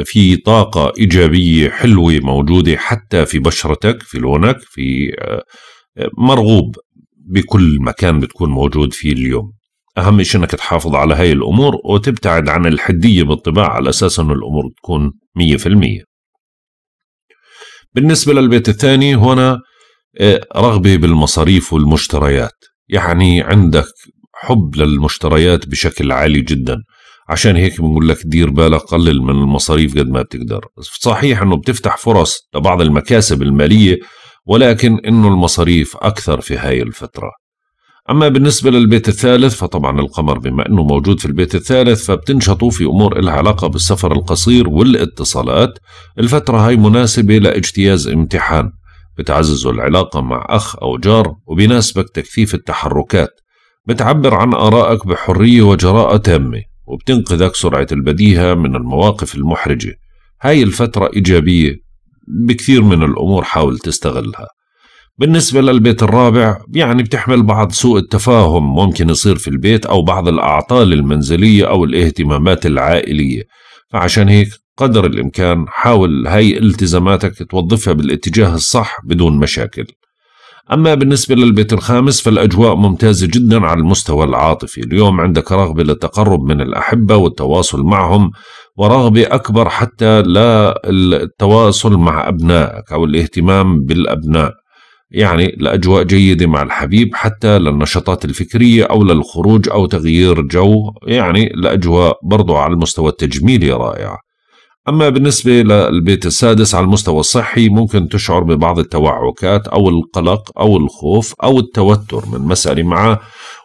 في طاقة إيجابية حلوة موجودة حتى في بشرتك في لونك في آه، مرغوب بكل مكان بتكون موجود فيه اليوم أهم شيء أنك تحافظ على هاي الأمور وتبتعد عن الحدية بالطباعة على أساس أنه الأمور تكون 100% بالنسبة للبيت الثاني هنا آه، رغبة بالمصاريف والمشتريات يعني عندك حب للمشتريات بشكل عالي جدا عشان هيك بنقول لك دير بالك قلل من المصاريف قد ما بتقدر صحيح انه بتفتح فرص لبعض المكاسب المالية ولكن انه المصاريف اكثر في هاي الفترة أما بالنسبة للبيت الثالث فطبعا القمر بما أنه موجود في البيت الثالث فبتنشطوا في أمور إلها علاقة بالسفر القصير والاتصالات الفترة هاي مناسبة لاجتياز امتحان بتعززوا العلاقة مع أخ أو جار وبناسبك تكثيف التحركات بتعبر عن آرائك بحرية وجراءة تامة وبتنقذك سرعة البديهة من المواقف المحرجة هاي الفترة إيجابية بكثير من الأمور حاول تستغلها بالنسبة للبيت الرابع يعني بتحمل بعض سوء التفاهم ممكن يصير في البيت أو بعض الأعطال المنزلية أو الاهتمامات العائلية فعشان هيك قدر الإمكان حاول هاي التزاماتك توظفها بالاتجاه الصح بدون مشاكل أما بالنسبة للبيت الخامس فالأجواء ممتازة جدا على المستوى العاطفي اليوم عندك رغبة للتقرب من الأحبة والتواصل معهم ورغبة أكبر حتى لا التواصل مع أبنائك أو الاهتمام بالأبناء يعني لأجواء جيدة مع الحبيب حتى للنشاطات الفكرية أو للخروج أو تغيير جو يعني الأجواء برضو على المستوى التجميلي رائعة أما بالنسبة للبيت السادس على المستوى الصحي ممكن تشعر ببعض التوعكات أو القلق أو الخوف أو التوتر من مسألة معه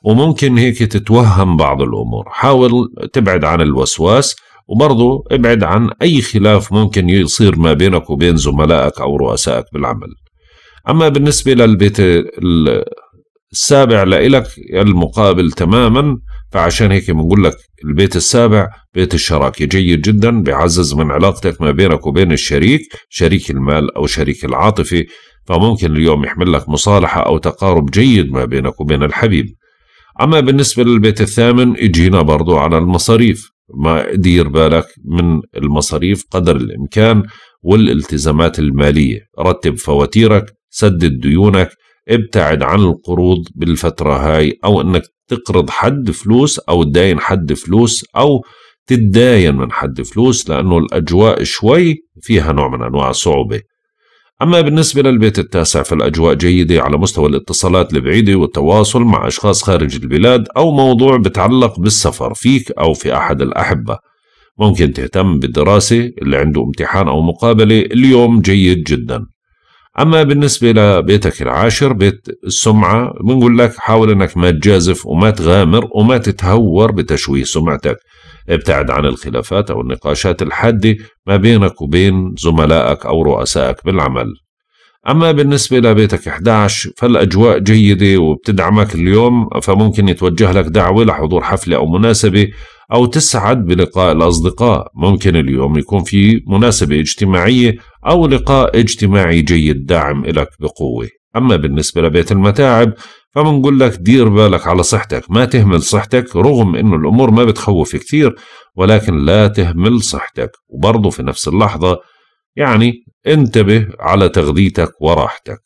وممكن هيك تتوهم بعض الأمور حاول تبعد عن الوسواس وبرضه ابعد عن أي خلاف ممكن يصير ما بينك وبين زملائك أو رؤسائك بالعمل أما بالنسبة للبيت السابع لإلك المقابل تماما فعشان هيك بنقول لك البيت السابع بيت الشراكة جيد جدا بيعزز من علاقتك ما بينك وبين الشريك شريك المال أو شريك العاطفة فممكن اليوم يحمل لك مصالحة أو تقارب جيد ما بينك وبين الحبيب أما بالنسبة للبيت الثامن اجينا برضو على المصاريف ما دير بالك من المصاريف قدر الإمكان والالتزامات المالية رتب فواتيرك سدد ديونك ابتعد عن القروض بالفترة هاي أو أنك تقرض حد فلوس أو تداين حد فلوس أو تداين من حد فلوس لأنه الأجواء شوي فيها نوع من أنواع الصعوبة أما بالنسبة للبيت التاسع فالأجواء جيدة على مستوى الاتصالات البعيدة والتواصل مع أشخاص خارج البلاد أو موضوع بتعلق بالسفر فيك أو في أحد الأحبة ممكن تهتم بالدراسة اللي عنده امتحان أو مقابلة اليوم جيد جدا أما بالنسبة لبيتك العاشر بيت السمعة بنقول لك حاول أنك ما تجازف وما تغامر وما تتهور بتشويه سمعتك ابتعد عن الخلافات أو النقاشات الحادة ما بينك وبين زملائك أو رؤسائك بالعمل أما بالنسبة لبيتك 11 فالأجواء جيدة وبتدعمك اليوم فممكن يتوجه لك دعوة لحضور حفلة أو مناسبة أو تسعد بلقاء الأصدقاء ممكن اليوم يكون في مناسبة اجتماعية أو لقاء اجتماعي جيد داعم إلك بقوة أما بالنسبة لبيت المتاعب فبنقول لك دير بالك على صحتك ما تهمل صحتك رغم انه الامور ما بتخوف كثير ولكن لا تهمل صحتك وبرضه في نفس اللحظة يعني انتبه على تغذيتك وراحتك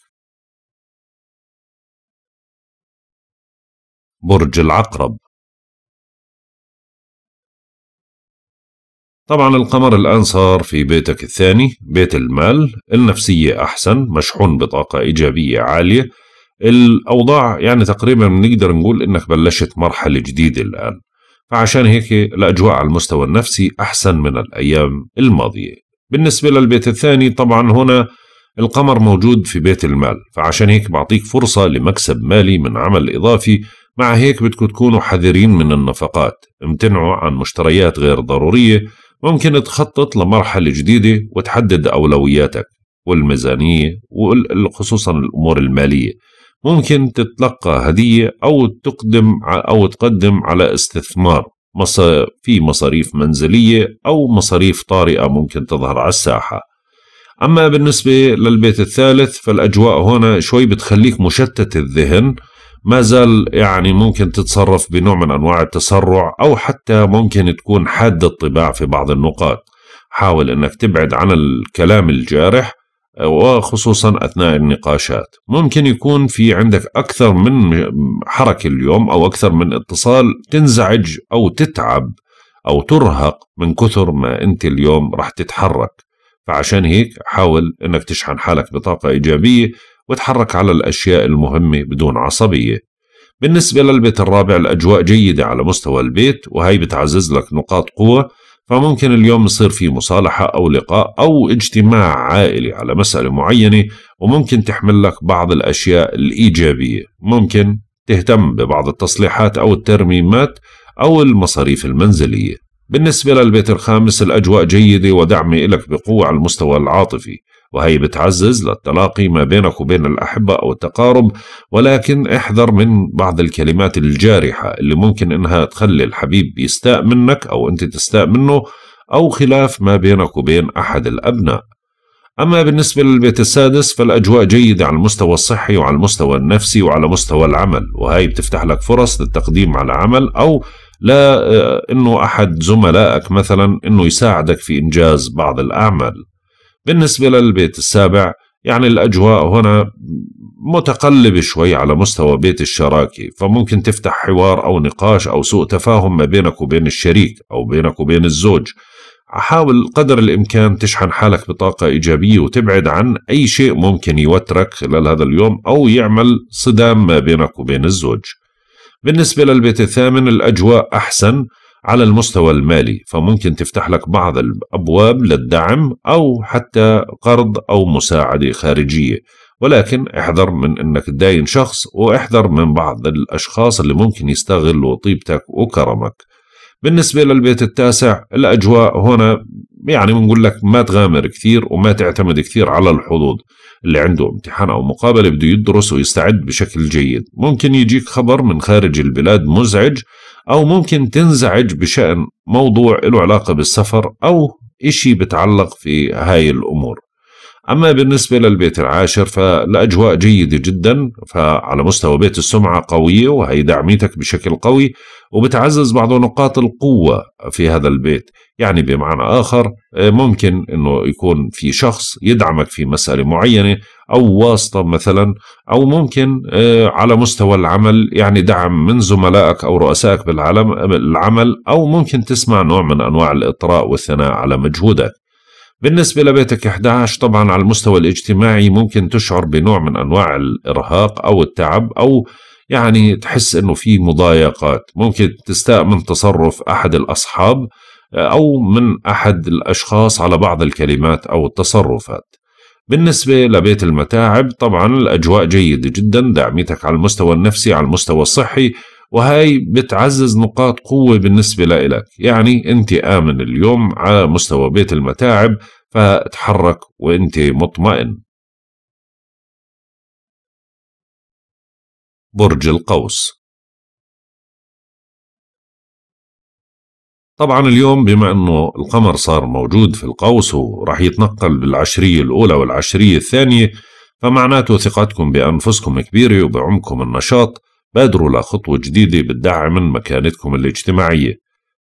برج العقرب طبعا القمر الآن صار في بيتك الثاني بيت المال النفسية أحسن مشحون بطاقة إيجابية عالية الأوضاع يعني تقريبا بنقدر نقول إنك بلشت مرحلة جديدة الآن فعشان هيك الأجواء على المستوى النفسي أحسن من الأيام الماضية بالنسبة للبيت الثاني طبعا هنا القمر موجود في بيت المال فعشان هيك بعطيك فرصة لمكسب مالي من عمل إضافي مع هيك بدكم تكونوا حذرين من النفقات امتنعوا عن مشتريات غير ضرورية ممكن تخطط لمرحلة جديدة وتحدد أولوياتك والميزانية وخصوصا الأمور المالية ممكن تتلقى هدية أو تقدم أو تقدم على استثمار في مصاريف منزلية أو مصاريف طارئة ممكن تظهر على الساحة أما بالنسبة للبيت الثالث فالأجواء هنا شوي بتخليك مشتت الذهن ما زال يعني ممكن تتصرف بنوع من أنواع التسرع أو حتى ممكن تكون حاد الطباع في بعض النقاط حاول أنك تبعد عن الكلام الجارح وخصوصا أثناء النقاشات ممكن يكون في عندك أكثر من حركة اليوم أو أكثر من اتصال تنزعج أو تتعب أو ترهق من كثر ما أنت اليوم رح تتحرك فعشان هيك حاول أنك تشحن حالك بطاقة إيجابية وتحرك على الأشياء المهمة بدون عصبية بالنسبة للبيت الرابع الأجواء جيدة على مستوى البيت وهي بتعزز لك نقاط قوة فممكن اليوم يصير في مصالحة أو لقاء أو اجتماع عائلي على مسألة معينة وممكن تحمل لك بعض الأشياء الإيجابية ممكن تهتم ببعض التصليحات أو الترميمات أو المصاريف المنزلية بالنسبة للبيت الخامس الأجواء جيدة ودعمي لك بقوة على المستوى العاطفي وهي بتعزز للتلاقي ما بينك وبين الأحبة أو التقارب ولكن احذر من بعض الكلمات الجارحة اللي ممكن إنها تخلي الحبيب يستاء منك أو أنت تستاء منه أو خلاف ما بينك وبين أحد الأبناء أما بالنسبة للبيت السادس فالأجواء جيدة على المستوى الصحي وعلى المستوى النفسي وعلى مستوى العمل وهي بتفتح لك فرص للتقديم على عمل أو لا آه، أنه أحد زملائك مثلا أنه يساعدك في إنجاز بعض الأعمال بالنسبة للبيت السابع يعني الأجواء هنا متقلبة شوي على مستوى بيت الشراكة فممكن تفتح حوار أو نقاش أو سوء تفاهم ما بينك وبين الشريك أو بينك وبين الزوج حاول قدر الإمكان تشحن حالك بطاقة إيجابية وتبعد عن أي شيء ممكن يوترك خلال هذا اليوم أو يعمل صدام ما بينك وبين الزوج بالنسبة للبيت الثامن الأجواء أحسن على المستوى المالي فممكن تفتح لك بعض الأبواب للدعم أو حتى قرض أو مساعدة خارجية ولكن احذر من انك تداين شخص واحذر من بعض الاشخاص اللي ممكن يستغلوا طيبتك وكرمك بالنسبة للبيت التاسع الأجواء هنا يعني بنقول لك ما تغامر كثير وما تعتمد كثير على الحظوظ اللي عنده امتحان أو مقابلة بده يدرس ويستعد بشكل جيد ممكن يجيك خبر من خارج البلاد مزعج أو ممكن تنزعج بشأن موضوع له علاقة بالسفر أو إشي بتعلق في هاي الأمور أما بالنسبة للبيت العاشر فالأجواء جيدة جدا فعلى مستوى بيت السمعة قوية وهي دعميتك بشكل قوي وبتعزز بعض نقاط القوة في هذا البيت يعني بمعنى آخر ممكن أنه يكون في شخص يدعمك في مسألة معينة أو واسطة مثلا أو ممكن على مستوى العمل يعني دعم من زملائك أو رؤسائك بالعمل أو ممكن تسمع نوع من أنواع الإطراء والثناء على مجهودك بالنسبة لبيتك 11 طبعا على المستوى الاجتماعي ممكن تشعر بنوع من أنواع الإرهاق أو التعب أو يعني تحس أنه في مضايقات ممكن تستاء من تصرف أحد الأصحاب أو من أحد الأشخاص على بعض الكلمات أو التصرفات بالنسبة لبيت المتاعب طبعا الأجواء جيدة جدا دعمتك على المستوى النفسي على المستوى الصحي وهي بتعزز نقاط قوة بالنسبة لإلك يعني أنت آمن اليوم على مستوى بيت المتاعب فتحرك وأنت مطمئن برج القوس طبعا اليوم بما انه القمر صار موجود في القوس وراح يتنقل بالعشرية الأولى والعشرية الثانية فمعناته ثقتكم بأنفسكم كبيرة وبعمقكم النشاط بادروا لخطوة جديدة بتدعم من مكانتكم الاجتماعية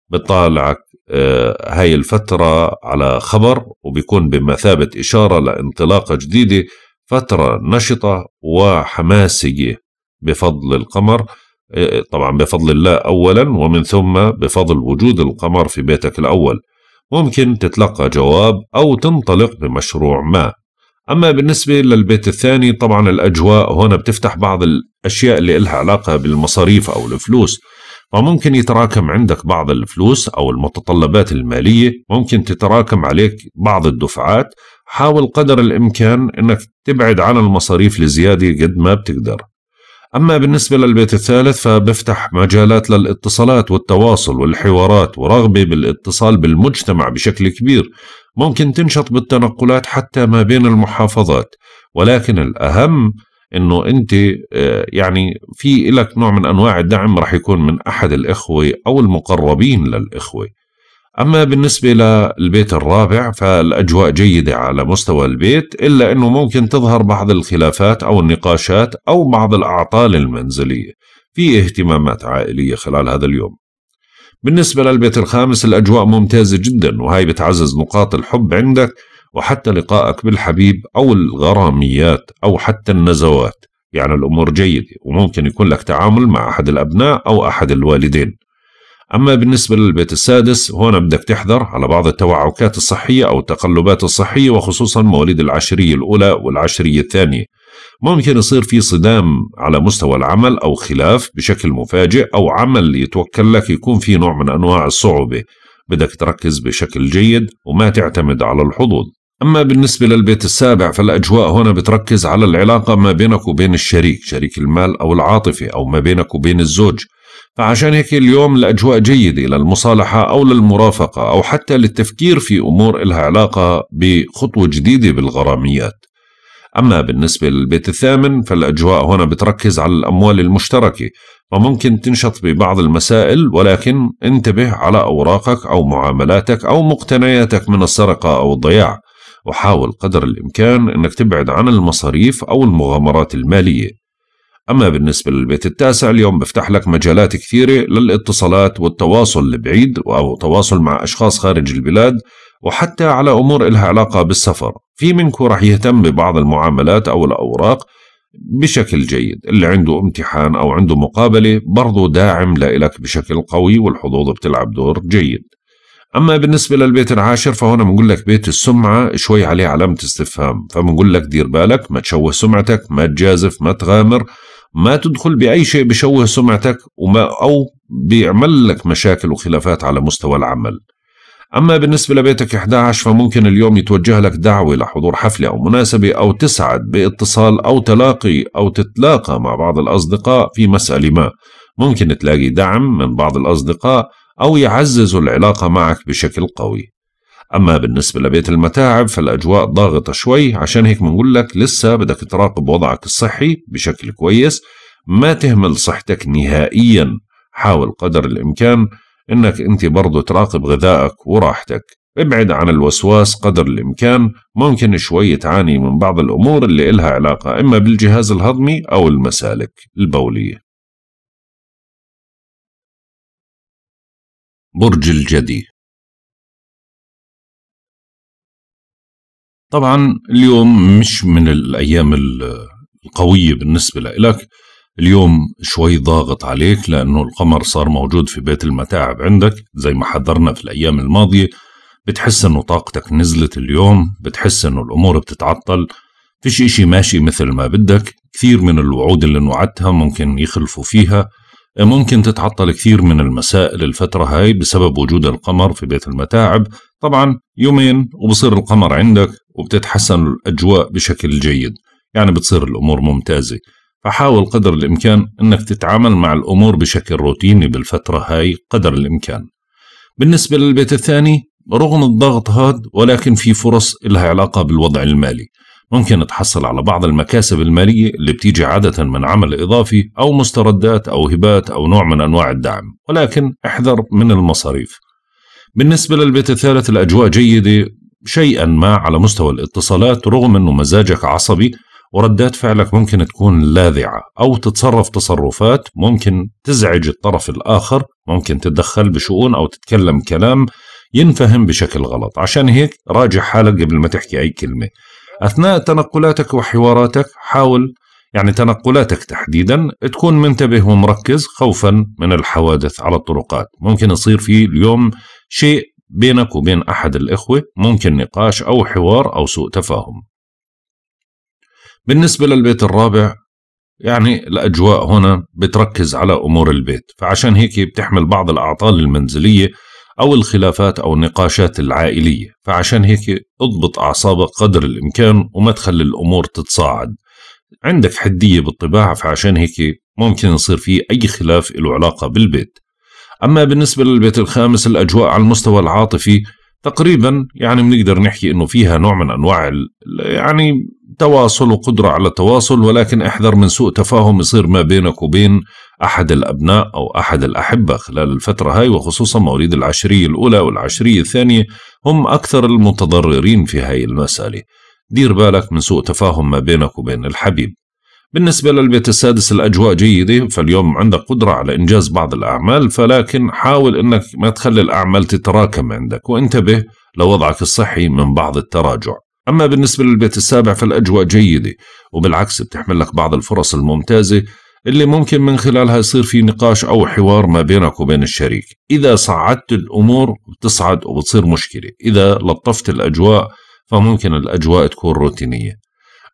بتطالعك آه، هاي الفترة على خبر وبيكون بمثابة إشارة لانطلاقة جديدة فترة نشطة وحماسية بفضل القمر آه، طبعا بفضل الله أولا ومن ثم بفضل وجود القمر في بيتك الأول ممكن تتلقى جواب أو تنطلق بمشروع ما أما بالنسبة للبيت الثاني طبعا الأجواء هنا بتفتح بعض الأشياء اللي إلها علاقة بالمصاريف أو الفلوس فممكن يتراكم عندك بعض الفلوس أو المتطلبات المالية ممكن تتراكم عليك بعض الدفعات حاول قدر الإمكان أنك تبعد عن المصاريف لزيادة قد ما بتقدر أما بالنسبة للبيت الثالث فبفتح مجالات للاتصالات والتواصل والحوارات ورغبة بالاتصال بالمجتمع بشكل كبير ممكن تنشط بالتنقلات حتى ما بين المحافظات ولكن الأهم انه انت آه، يعني في لك نوع من انواع الدعم راح يكون من احد الاخوه او المقربين للاخوه اما بالنسبه للبيت الرابع فالاجواء جيده على مستوى البيت الا انه ممكن تظهر بعض الخلافات او النقاشات او بعض الاعطال المنزليه في اهتمامات عائليه خلال هذا اليوم بالنسبة للبيت الخامس الأجواء ممتازة جدا وهي بتعزز نقاط الحب عندك وحتى لقائك بالحبيب أو الغراميات أو حتى النزوات يعني الأمور جيدة وممكن يكون لك تعامل مع أحد الأبناء أو أحد الوالدين أما بالنسبة للبيت السادس هون بدك تحذر على بعض التوعكات الصحية أو التقلبات الصحية وخصوصا مواليد العشرية الأولى والعشرية الثانية ممكن يصير في صدام على مستوى العمل أو خلاف بشكل مفاجئ أو عمل يتوكل لك يكون في نوع من أنواع الصعوبة بدك تركز بشكل جيد وما تعتمد على الحظوظ أما بالنسبة للبيت السابع فالأجواء هنا بتركز على العلاقة ما بينك وبين الشريك شريك المال أو العاطفة أو ما بينك وبين الزوج فعشان هيك اليوم الأجواء جيدة للمصالحة أو للمرافقة أو حتى للتفكير في أمور إلها علاقة بخطوة جديدة بالغراميات أما بالنسبة للبيت الثامن فالأجواء هنا بتركز على الأموال المشتركة وممكن تنشط ببعض المسائل ولكن انتبه على أوراقك أو معاملاتك أو مقتنياتك من السرقة أو الضياع وحاول قدر الإمكان أنك تبعد عن المصاريف أو المغامرات المالية أما بالنسبة للبيت التاسع اليوم بفتح لك مجالات كثيرة للاتصالات والتواصل البعيد أو تواصل مع أشخاص خارج البلاد وحتى على أمور إلها علاقة بالسفر في منكم رح يهتم ببعض المعاملات أو الأوراق بشكل جيد اللي عنده امتحان أو عنده مقابلة برضه داعم لإلك بشكل قوي والحظوظ بتلعب دور جيد أما بالنسبة للبيت العاشر فهنا بنقول لك بيت السمعة شوي عليه علامة استفهام فبنقول لك دير بالك ما تشوه سمعتك ما تجازف ما تغامر ما تدخل بأي شيء بشوه سمعتك وما أو بيعمل لك مشاكل وخلافات على مستوى العمل أما بالنسبة لبيتك 11 فممكن اليوم يتوجه لك دعوة لحضور حفلة أو مناسبة أو تسعد باتصال أو تلاقي أو تتلاقى مع بعض الأصدقاء في مسألة ما ممكن تلاقي دعم من بعض الأصدقاء أو يعززوا العلاقة معك بشكل قوي أما بالنسبة لبيت المتاعب فالأجواء ضاغطة شوي عشان هيك بنقول لك لسه بدك تراقب وضعك الصحي بشكل كويس ما تهمل صحتك نهائيا حاول قدر الإمكان إنك أنت برضه تراقب غذائك وراحتك ابعد عن الوسواس قدر الإمكان ممكن شوي تعاني من بعض الأمور اللي إلها علاقة إما بالجهاز الهضمي أو المسالك البولية برج الجدي طبعا اليوم مش من الأيام القوية بالنسبة لك اليوم شوي ضاغط عليك لأنه القمر صار موجود في بيت المتاعب عندك زي ما حذرنا في الأيام الماضية بتحس إنه طاقتك نزلت اليوم بتحس إنه الأمور بتتعطل فيش إشي ماشي مثل ما بدك كثير من الوعود اللي وعدتها ممكن يخلفوا فيها ممكن تتعطل كثير من المسائل الفترة هاي بسبب وجود القمر في بيت المتاعب طبعا يومين وبصير القمر عندك وبتتحسن الأجواء بشكل جيد يعني بتصير الأمور ممتازة فحاول قدر الإمكان أنك تتعامل مع الأمور بشكل روتيني بالفترة هاي قدر الإمكان بالنسبة للبيت الثاني رغم الضغط هاد ولكن في فرص لها علاقة بالوضع المالي ممكن تحصل على بعض المكاسب المالية اللي بتيجي عادة من عمل إضافي أو مستردات أو هبات أو نوع من أنواع الدعم ولكن احذر من المصاريف بالنسبة للبيت الثالث الأجواء جيدة شيئا ما على مستوى الاتصالات رغم أنه مزاجك عصبي وردات فعلك ممكن تكون لاذعة أو تتصرف تصرفات ممكن تزعج الطرف الآخر ممكن تتدخل بشؤون أو تتكلم كلام ينفهم بشكل غلط عشان هيك راجع حالك قبل ما تحكي أي كلمة أثناء تنقلاتك وحواراتك حاول يعني تنقلاتك تحديدا تكون منتبه ومركز خوفا من الحوادث على الطرقات ممكن يصير في اليوم شيء بينك وبين أحد الإخوة ممكن نقاش أو حوار أو سوء تفاهم بالنسبة للبيت الرابع يعني الأجواء هنا بتركز على أمور البيت فعشان هيك بتحمل بعض الأعطال المنزلية أو الخلافات أو النقاشات العائلية فعشان هيك اضبط أعصابك قدر الإمكان وما تخلي الأمور تتصاعد عندك حدية بالطباع فعشان هيك ممكن يصير في أي خلاف له علاقة بالبيت أما بالنسبة للبيت الخامس الأجواء على المستوى العاطفي تقريبا يعني بنقدر نحكي انه فيها نوع من انواع يعني تواصل وقدره على التواصل ولكن احذر من سوء تفاهم يصير ما بينك وبين احد الابناء او احد الاحبه خلال الفتره هاي وخصوصا مواليد العشريه الاولى والعشريه الثانيه هم اكثر المتضررين في هاي المساله دير بالك من سوء تفاهم ما بينك وبين الحبيب بالنسبة للبيت السادس الأجواء جيدة فاليوم عندك قدرة على إنجاز بعض الأعمال فلكن حاول أنك ما تخلي الأعمال تتراكم عندك وانتبه لوضعك الصحي من بعض التراجع أما بالنسبة للبيت السابع فالأجواء جيدة وبالعكس بتحمل لك بعض الفرص الممتازة اللي ممكن من خلالها يصير في نقاش أو حوار ما بينك وبين الشريك إذا صعدت الأمور بتصعد وبتصير مشكلة إذا لطفت الأجواء فممكن الأجواء تكون روتينية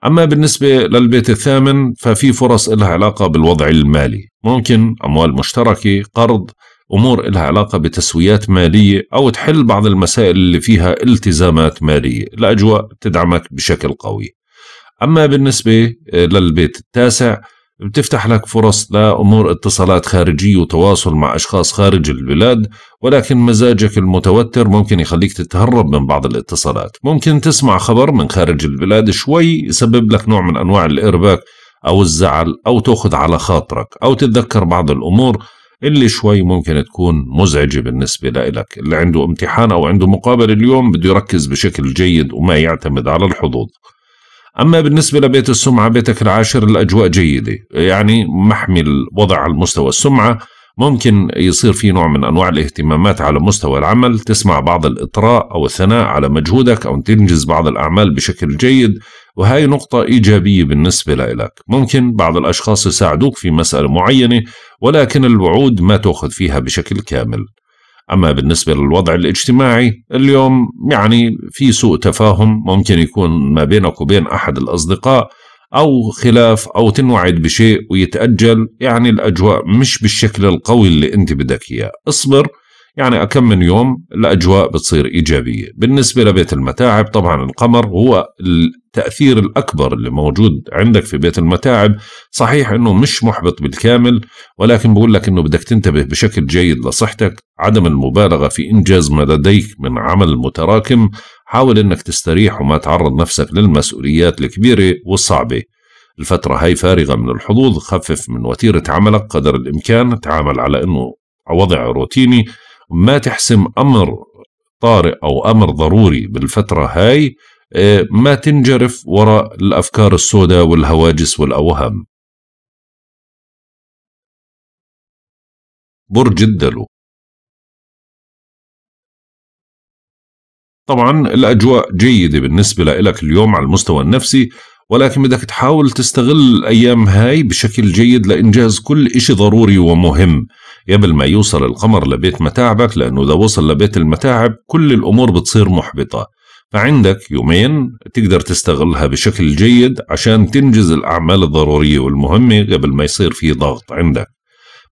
أما بالنسبة للبيت الثامن ففي فرص لها علاقة بالوضع المالي ممكن أموال مشتركة قرض أمور لها علاقة بتسويات مالية أو تحل بعض المسائل اللي فيها التزامات مالية الأجواء تدعمك بشكل قوي أما بالنسبة للبيت التاسع بتفتح لك فرص لأمور اتصالات خارجية وتواصل مع أشخاص خارج البلاد ولكن مزاجك المتوتر ممكن يخليك تتهرب من بعض الاتصالات ممكن تسمع خبر من خارج البلاد شوي يسبب لك نوع من أنواع الإرباك أو الزعل أو تأخذ على خاطرك أو تتذكر بعض الأمور اللي شوي ممكن تكون مزعجة بالنسبة لإلك اللي عنده امتحان أو عنده مقابل اليوم بده يركز بشكل جيد وما يعتمد على الحظوظ أما بالنسبة لبيت السمعة بيتك العاشر الأجواء جيدة يعني محمي الوضع على مستوى السمعة ممكن يصير في نوع من أنواع الاهتمامات على مستوى العمل تسمع بعض الإطراء أو الثناء على مجهودك أو تنجز بعض الأعمال بشكل جيد وهي نقطة إيجابية بالنسبة لك ممكن بعض الأشخاص يساعدوك في مسألة معينة ولكن الوعود ما تأخذ فيها بشكل كامل أما بالنسبة للوضع الاجتماعي اليوم يعني في سوء تفاهم ممكن يكون ما بينك وبين أحد الأصدقاء أو خلاف أو تنوعد بشيء ويتأجل يعني الأجواء مش بالشكل القوي اللي أنت بدك إياه اصبر يعني أكم من يوم الأجواء بتصير إيجابية بالنسبة لبيت المتاعب طبعا القمر هو التأثير الأكبر اللي موجود عندك في بيت المتاعب صحيح أنه مش محبط بالكامل ولكن بقول لك أنه بدك تنتبه بشكل جيد لصحتك عدم المبالغة في إنجاز ما لديك من عمل متراكم حاول أنك تستريح وما تعرض نفسك للمسؤوليات الكبيرة والصعبة الفترة هاي فارغة من الحظوظ خفف من وتيرة عملك قدر الإمكان تعامل على أنه وضع روتيني ما تحسم أمر طارئ أو أمر ضروري بالفترة هاي آه، ما تنجرف وراء الأفكار السوداء والهواجس والأوهام برج الدلو طبعا الأجواء جيدة بالنسبة لك اليوم على المستوى النفسي ولكن بدك تحاول تستغل الأيام هاي بشكل جيد لإنجاز كل إشي ضروري ومهم قبل ما يوصل القمر لبيت متاعبك لأنه إذا وصل لبيت المتاعب كل الأمور بتصير محبطة فعندك يومين تقدر تستغلها بشكل جيد عشان تنجز الأعمال الضرورية والمهمة قبل ما يصير في ضغط عندك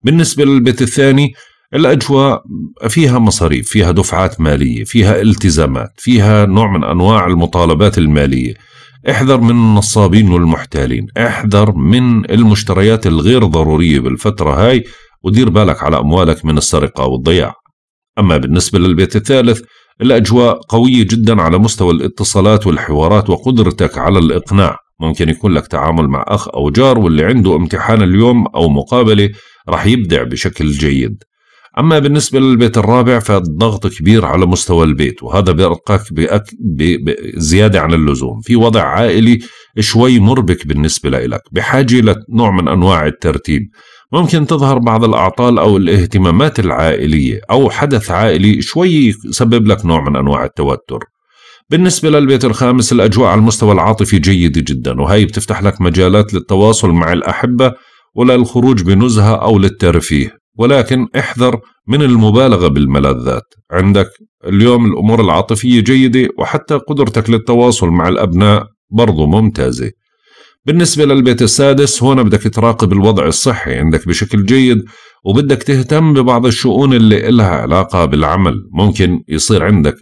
بالنسبة للبيت الثاني الأجواء فيها مصاريف فيها دفعات مالية فيها التزامات فيها نوع من أنواع المطالبات المالية احذر من النصابين والمحتالين احذر من المشتريات الغير ضرورية بالفترة هاي ودير بالك على أموالك من السرقة والضياع أما بالنسبة للبيت الثالث الأجواء قوية جدا على مستوى الاتصالات والحوارات وقدرتك على الإقناع ممكن يكون لك تعامل مع أخ أو جار واللي عنده امتحان اليوم أو مقابلة راح يبدع بشكل جيد أما بالنسبة للبيت الرابع فالضغط كبير على مستوى البيت وهذا بيرقك بأك... ب... بزيادة عن اللزوم في وضع عائلي شوي مربك بالنسبة لك بحاجة لنوع من أنواع الترتيب ممكن تظهر بعض الأعطال أو الاهتمامات العائلية أو حدث عائلي شوي يسبب لك نوع من أنواع التوتر بالنسبة للبيت الخامس الأجواء على المستوى العاطفي جيدة جدا وهي بتفتح لك مجالات للتواصل مع الأحبة وللخروج بنزهة أو للترفيه ولكن احذر من المبالغة بالملذات عندك اليوم الأمور العاطفية جيدة وحتى قدرتك للتواصل مع الأبناء برضو ممتازة بالنسبة للبيت السادس هون بدك تراقب الوضع الصحي عندك بشكل جيد وبدك تهتم ببعض الشؤون اللي إلها علاقة بالعمل ممكن يصير عندك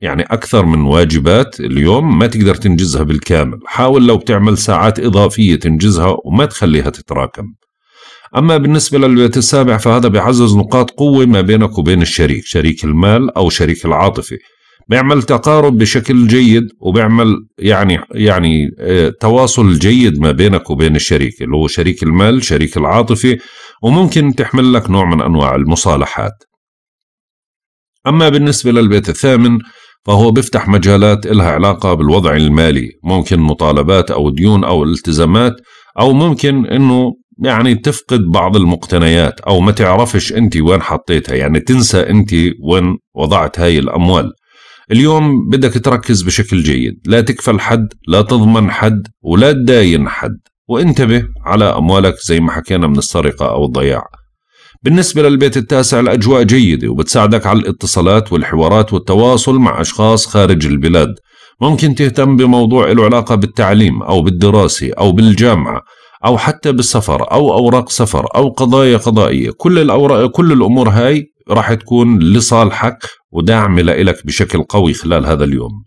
يعني أكثر من واجبات اليوم ما تقدر تنجزها بالكامل حاول لو بتعمل ساعات إضافية تنجزها وما تخليها تتراكم أما بالنسبة للبيت السابع فهذا بيعزز نقاط قوة ما بينك وبين الشريك شريك المال أو شريك العاطفي بيعمل تقارب بشكل جيد وبيعمل يعني يعني آه، تواصل جيد ما بينك وبين الشريك اللي هو شريك المال شريك العاطفة وممكن تحمل لك نوع من أنواع المصالحات أما بالنسبة للبيت الثامن فهو بيفتح مجالات إلها علاقة بالوضع المالي ممكن مطالبات أو ديون أو التزامات أو ممكن أنه يعني تفقد بعض المقتنيات أو ما تعرفش أنت وين حطيتها يعني تنسى أنت وين وضعت هاي الأموال اليوم بدك تركز بشكل جيد لا تكفل حد لا تضمن حد ولا تداين حد وانتبه على أموالك زي ما حكينا من السرقة أو الضياع بالنسبة للبيت التاسع الأجواء جيدة وبتساعدك على الاتصالات والحوارات والتواصل مع أشخاص خارج البلاد ممكن تهتم بموضوع له علاقة بالتعليم أو بالدراسة أو بالجامعة أو حتى بالسفر أو أوراق سفر أو قضايا قضائية كل الأوراق كل الأمور هاي راح تكون لصالحك ودعم لإلك بشكل قوي خلال هذا اليوم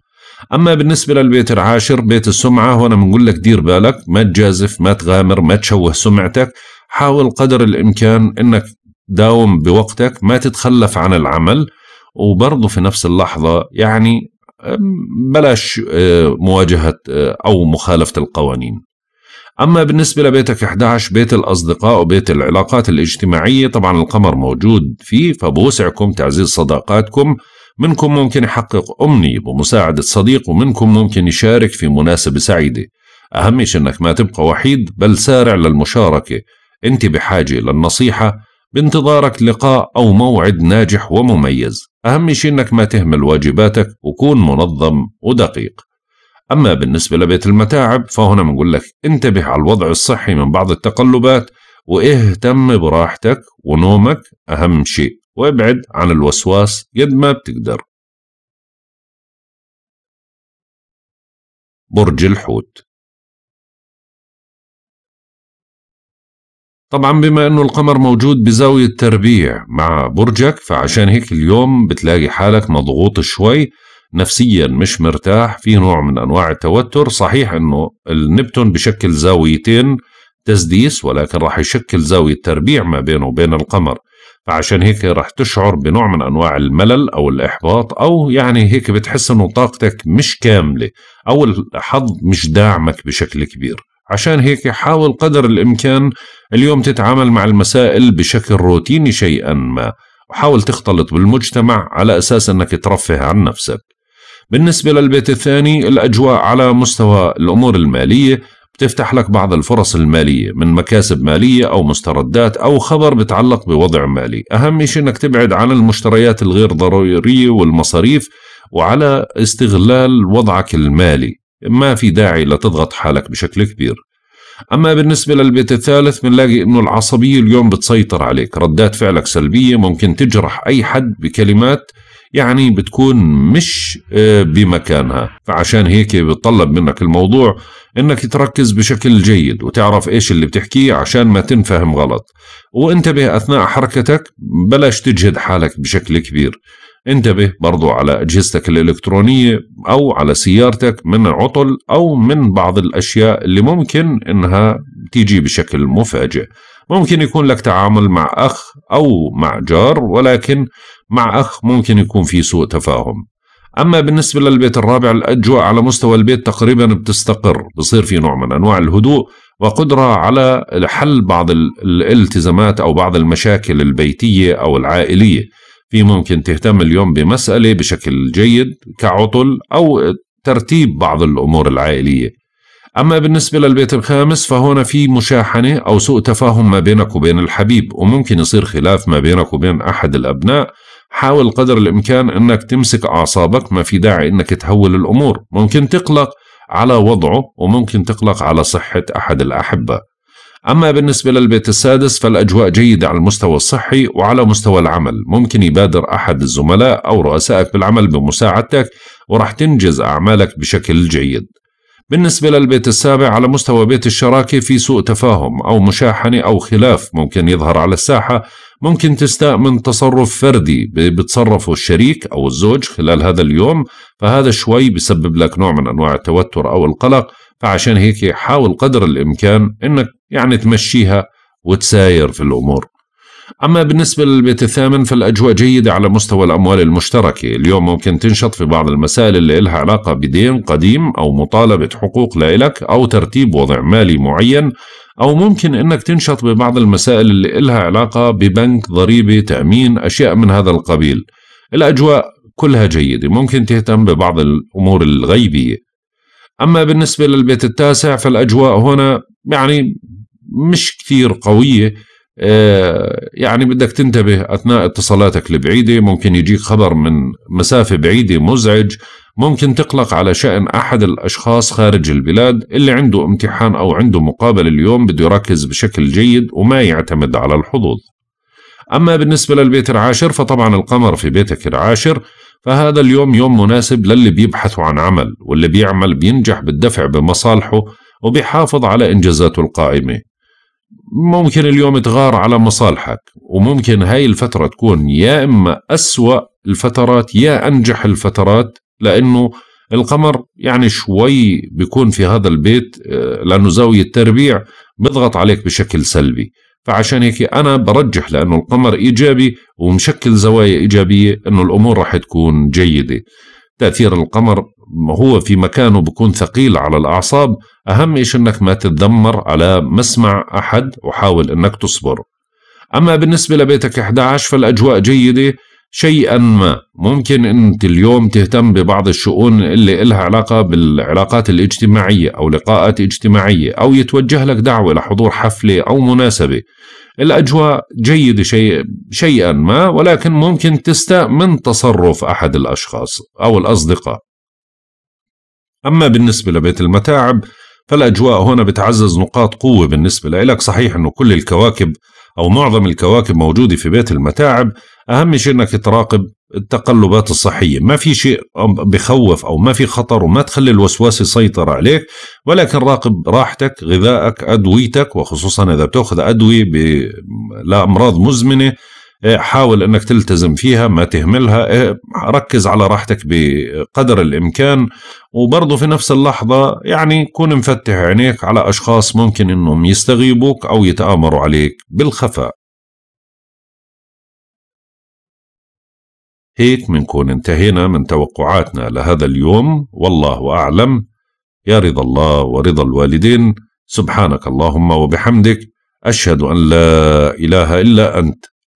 اما بالنسبه للبيت العاشر بيت السمعه وأنا بنقول لك دير بالك ما تجازف ما تغامر ما تشوه سمعتك حاول قدر الامكان انك داوم بوقتك ما تتخلف عن العمل وبرضه في نفس اللحظه يعني بلاش آه، مواجهه آه، او مخالفه القوانين أما بالنسبة لبيتك 11 بيت الأصدقاء وبيت العلاقات الاجتماعية طبعا القمر موجود فيه فبوسعكم تعزيز صداقاتكم منكم ممكن يحقق أمنية بمساعدة صديق ومنكم ممكن يشارك في مناسبة سعيدة أهم شيء أنك ما تبقى وحيد بل سارع للمشاركة أنت بحاجة للنصيحة بانتظارك لقاء أو موعد ناجح ومميز أهم شيء أنك ما تهمل واجباتك وكون منظم ودقيق أما بالنسبة لبيت المتاعب فهنا بنقول لك انتبه على الوضع الصحي من بعض التقلبات واهتم براحتك ونومك أهم شيء وابعد عن الوسواس قد ما بتقدر برج الحوت طبعا بما انه القمر موجود بزاوية تربيع مع برجك فعشان هيك اليوم بتلاقي حالك مضغوط شوي نفسيا مش مرتاح في نوع من انواع التوتر صحيح انه النبتون بشكل زاويتين تسديس ولكن راح يشكل زاوية تربيع ما بينه وبين القمر فعشان هيك راح تشعر بنوع من أنواع الملل أو الإحباط أو يعني هيك بتحس أنه طاقتك مش كاملة أو الحظ مش داعمك بشكل كبير عشان هيك حاول قدر الإمكان اليوم تتعامل مع المسائل بشكل روتيني شيئا ما وحاول تختلط بالمجتمع على أساس أنك ترفه عن نفسك بالنسبة للبيت الثاني الأجواء على مستوى الأمور المالية بتفتح لك بعض الفرص المالية من مكاسب مالية أو مستردات أو خبر بتعلق بوضع مالي أهم شيء أنك تبعد عن المشتريات الغير ضرورية والمصاريف وعلى استغلال وضعك المالي ما في داعي لتضغط حالك بشكل كبير أما بالنسبة للبيت الثالث بنلاقي أنه العصبية اليوم بتسيطر عليك ردات فعلك سلبية ممكن تجرح أي حد بكلمات يعني بتكون مش آه، بمكانها فعشان هيك بتطلب منك الموضوع انك تركز بشكل جيد وتعرف ايش اللي بتحكيه عشان ما تنفهم غلط وانتبه اثناء حركتك بلاش تجهد حالك بشكل كبير انتبه برضو على أجهزتك الإلكترونية أو على سيارتك من عطل أو من بعض الأشياء اللي ممكن إنها تيجي بشكل مفاجئ ممكن يكون لك تعامل مع أخ أو مع جار ولكن مع أخ ممكن يكون في سوء تفاهم أما بالنسبة للبيت الرابع الأجواء على مستوى البيت تقريبا بتستقر بصير في نوع من أنواع الهدوء وقدرة على حل بعض الالتزامات أو بعض المشاكل البيتية أو العائلية في ممكن تهتم اليوم بمسألة بشكل جيد كعطل أو ترتيب بعض الأمور العائلية أما بالنسبة للبيت الخامس فهنا في مشاحنة أو سوء تفاهم ما بينك وبين الحبيب وممكن يصير خلاف ما بينك وبين أحد الأبناء حاول قدر الإمكان أنك تمسك أعصابك ما في داعي أنك تهول الأمور ممكن تقلق على وضعه وممكن تقلق على صحة أحد الأحبة أما بالنسبة للبيت السادس فالأجواء جيدة على المستوى الصحي وعلى مستوى العمل ممكن يبادر أحد الزملاء أو رؤسائك بالعمل بمساعدتك وراح تنجز أعمالك بشكل جيد بالنسبة للبيت السابع على مستوى بيت الشراكة في سوء تفاهم أو مشاحنة أو خلاف ممكن يظهر على الساحة ممكن تستاء من تصرف فردي بتصرفه الشريك أو الزوج خلال هذا اليوم فهذا شوي بسبب لك نوع من أنواع التوتر أو القلق فعشان هيك حاول قدر الإمكان أنك يعني تمشيها وتساير في الأمور أما بالنسبة للبيت الثامن فالأجواء جيدة على مستوى الأموال المشتركة اليوم ممكن تنشط في بعض المسائل اللي إلها علاقة بدين قديم أو مطالبة حقوق لإلك أو ترتيب وضع مالي معين أو ممكن أنك تنشط ببعض المسائل اللي إلها علاقة ببنك ضريبة تأمين أشياء من هذا القبيل الأجواء كلها جيدة ممكن تهتم ببعض الأمور الغيبية أما بالنسبة للبيت التاسع فالأجواء هنا يعني مش كثير قوية آه، يعني بدك تنتبه أثناء اتصالاتك البعيدة ممكن يجيك خبر من مسافة بعيدة مزعج ممكن تقلق على شأن أحد الأشخاص خارج البلاد اللي عنده امتحان أو عنده مقابل اليوم بده يركز بشكل جيد وما يعتمد على الحظوظ أما بالنسبة للبيت العاشر فطبعا القمر في بيتك العاشر فهذا اليوم يوم مناسب للي بيبحثوا عن عمل واللي بيعمل بينجح بالدفع بمصالحه وبيحافظ على إنجازاته القائمة ممكن اليوم تغار على مصالحك وممكن هاي الفترة تكون يا إما أسوأ الفترات يا أنجح الفترات لانه القمر يعني شوي بيكون في هذا البيت آه، لانه زاويه تربيع بضغط عليك بشكل سلبي فعشان هيك انا برجح لانه القمر ايجابي ومشكل زوايا ايجابيه انه الامور راح تكون جيده تاثير القمر هو في مكانه بكون ثقيل على الاعصاب اهم شيء انك ما تتذمر على مسمع احد وحاول انك تصبر اما بالنسبه لبيتك 11 فالاجواء جيده شيئا ما ممكن انت اليوم تهتم ببعض الشؤون اللي إلها علاقة بالعلاقات الاجتماعية أو لقاءات اجتماعية أو يتوجه لك دعوة لحضور حفلة أو مناسبة الأجواء جيدة شيء شيئا ما ولكن ممكن تستاء من تصرف أحد الأشخاص أو الأصدقاء أما بالنسبة لبيت المتاعب فالأجواء هنا بتعزز نقاط قوة بالنسبة لك صحيح أنه كل الكواكب أو معظم الكواكب موجودة في بيت المتاعب أهم شيء أنك تراقب التقلبات الصحية ما في شيء بخوف أو ما في خطر وما تخلي الوسواس يسيطر عليك ولكن راقب راحتك غذائك أدويتك وخصوصا إذا بتأخذ أدوية لأمراض مزمنة إيه، حاول انك تلتزم فيها ما تهملها إيه، ركز على راحتك بقدر الامكان وبرضه في نفس اللحظه يعني كون مفتح عينيك على اشخاص ممكن انهم يستغيبوك او يتامروا عليك بالخفاء هيك منكون انتهينا من توقعاتنا لهذا اليوم والله أعلم يا رضا الله ورضا الوالدين سبحانك اللهم وبحمدك أشهد أن لا إله إلا أنت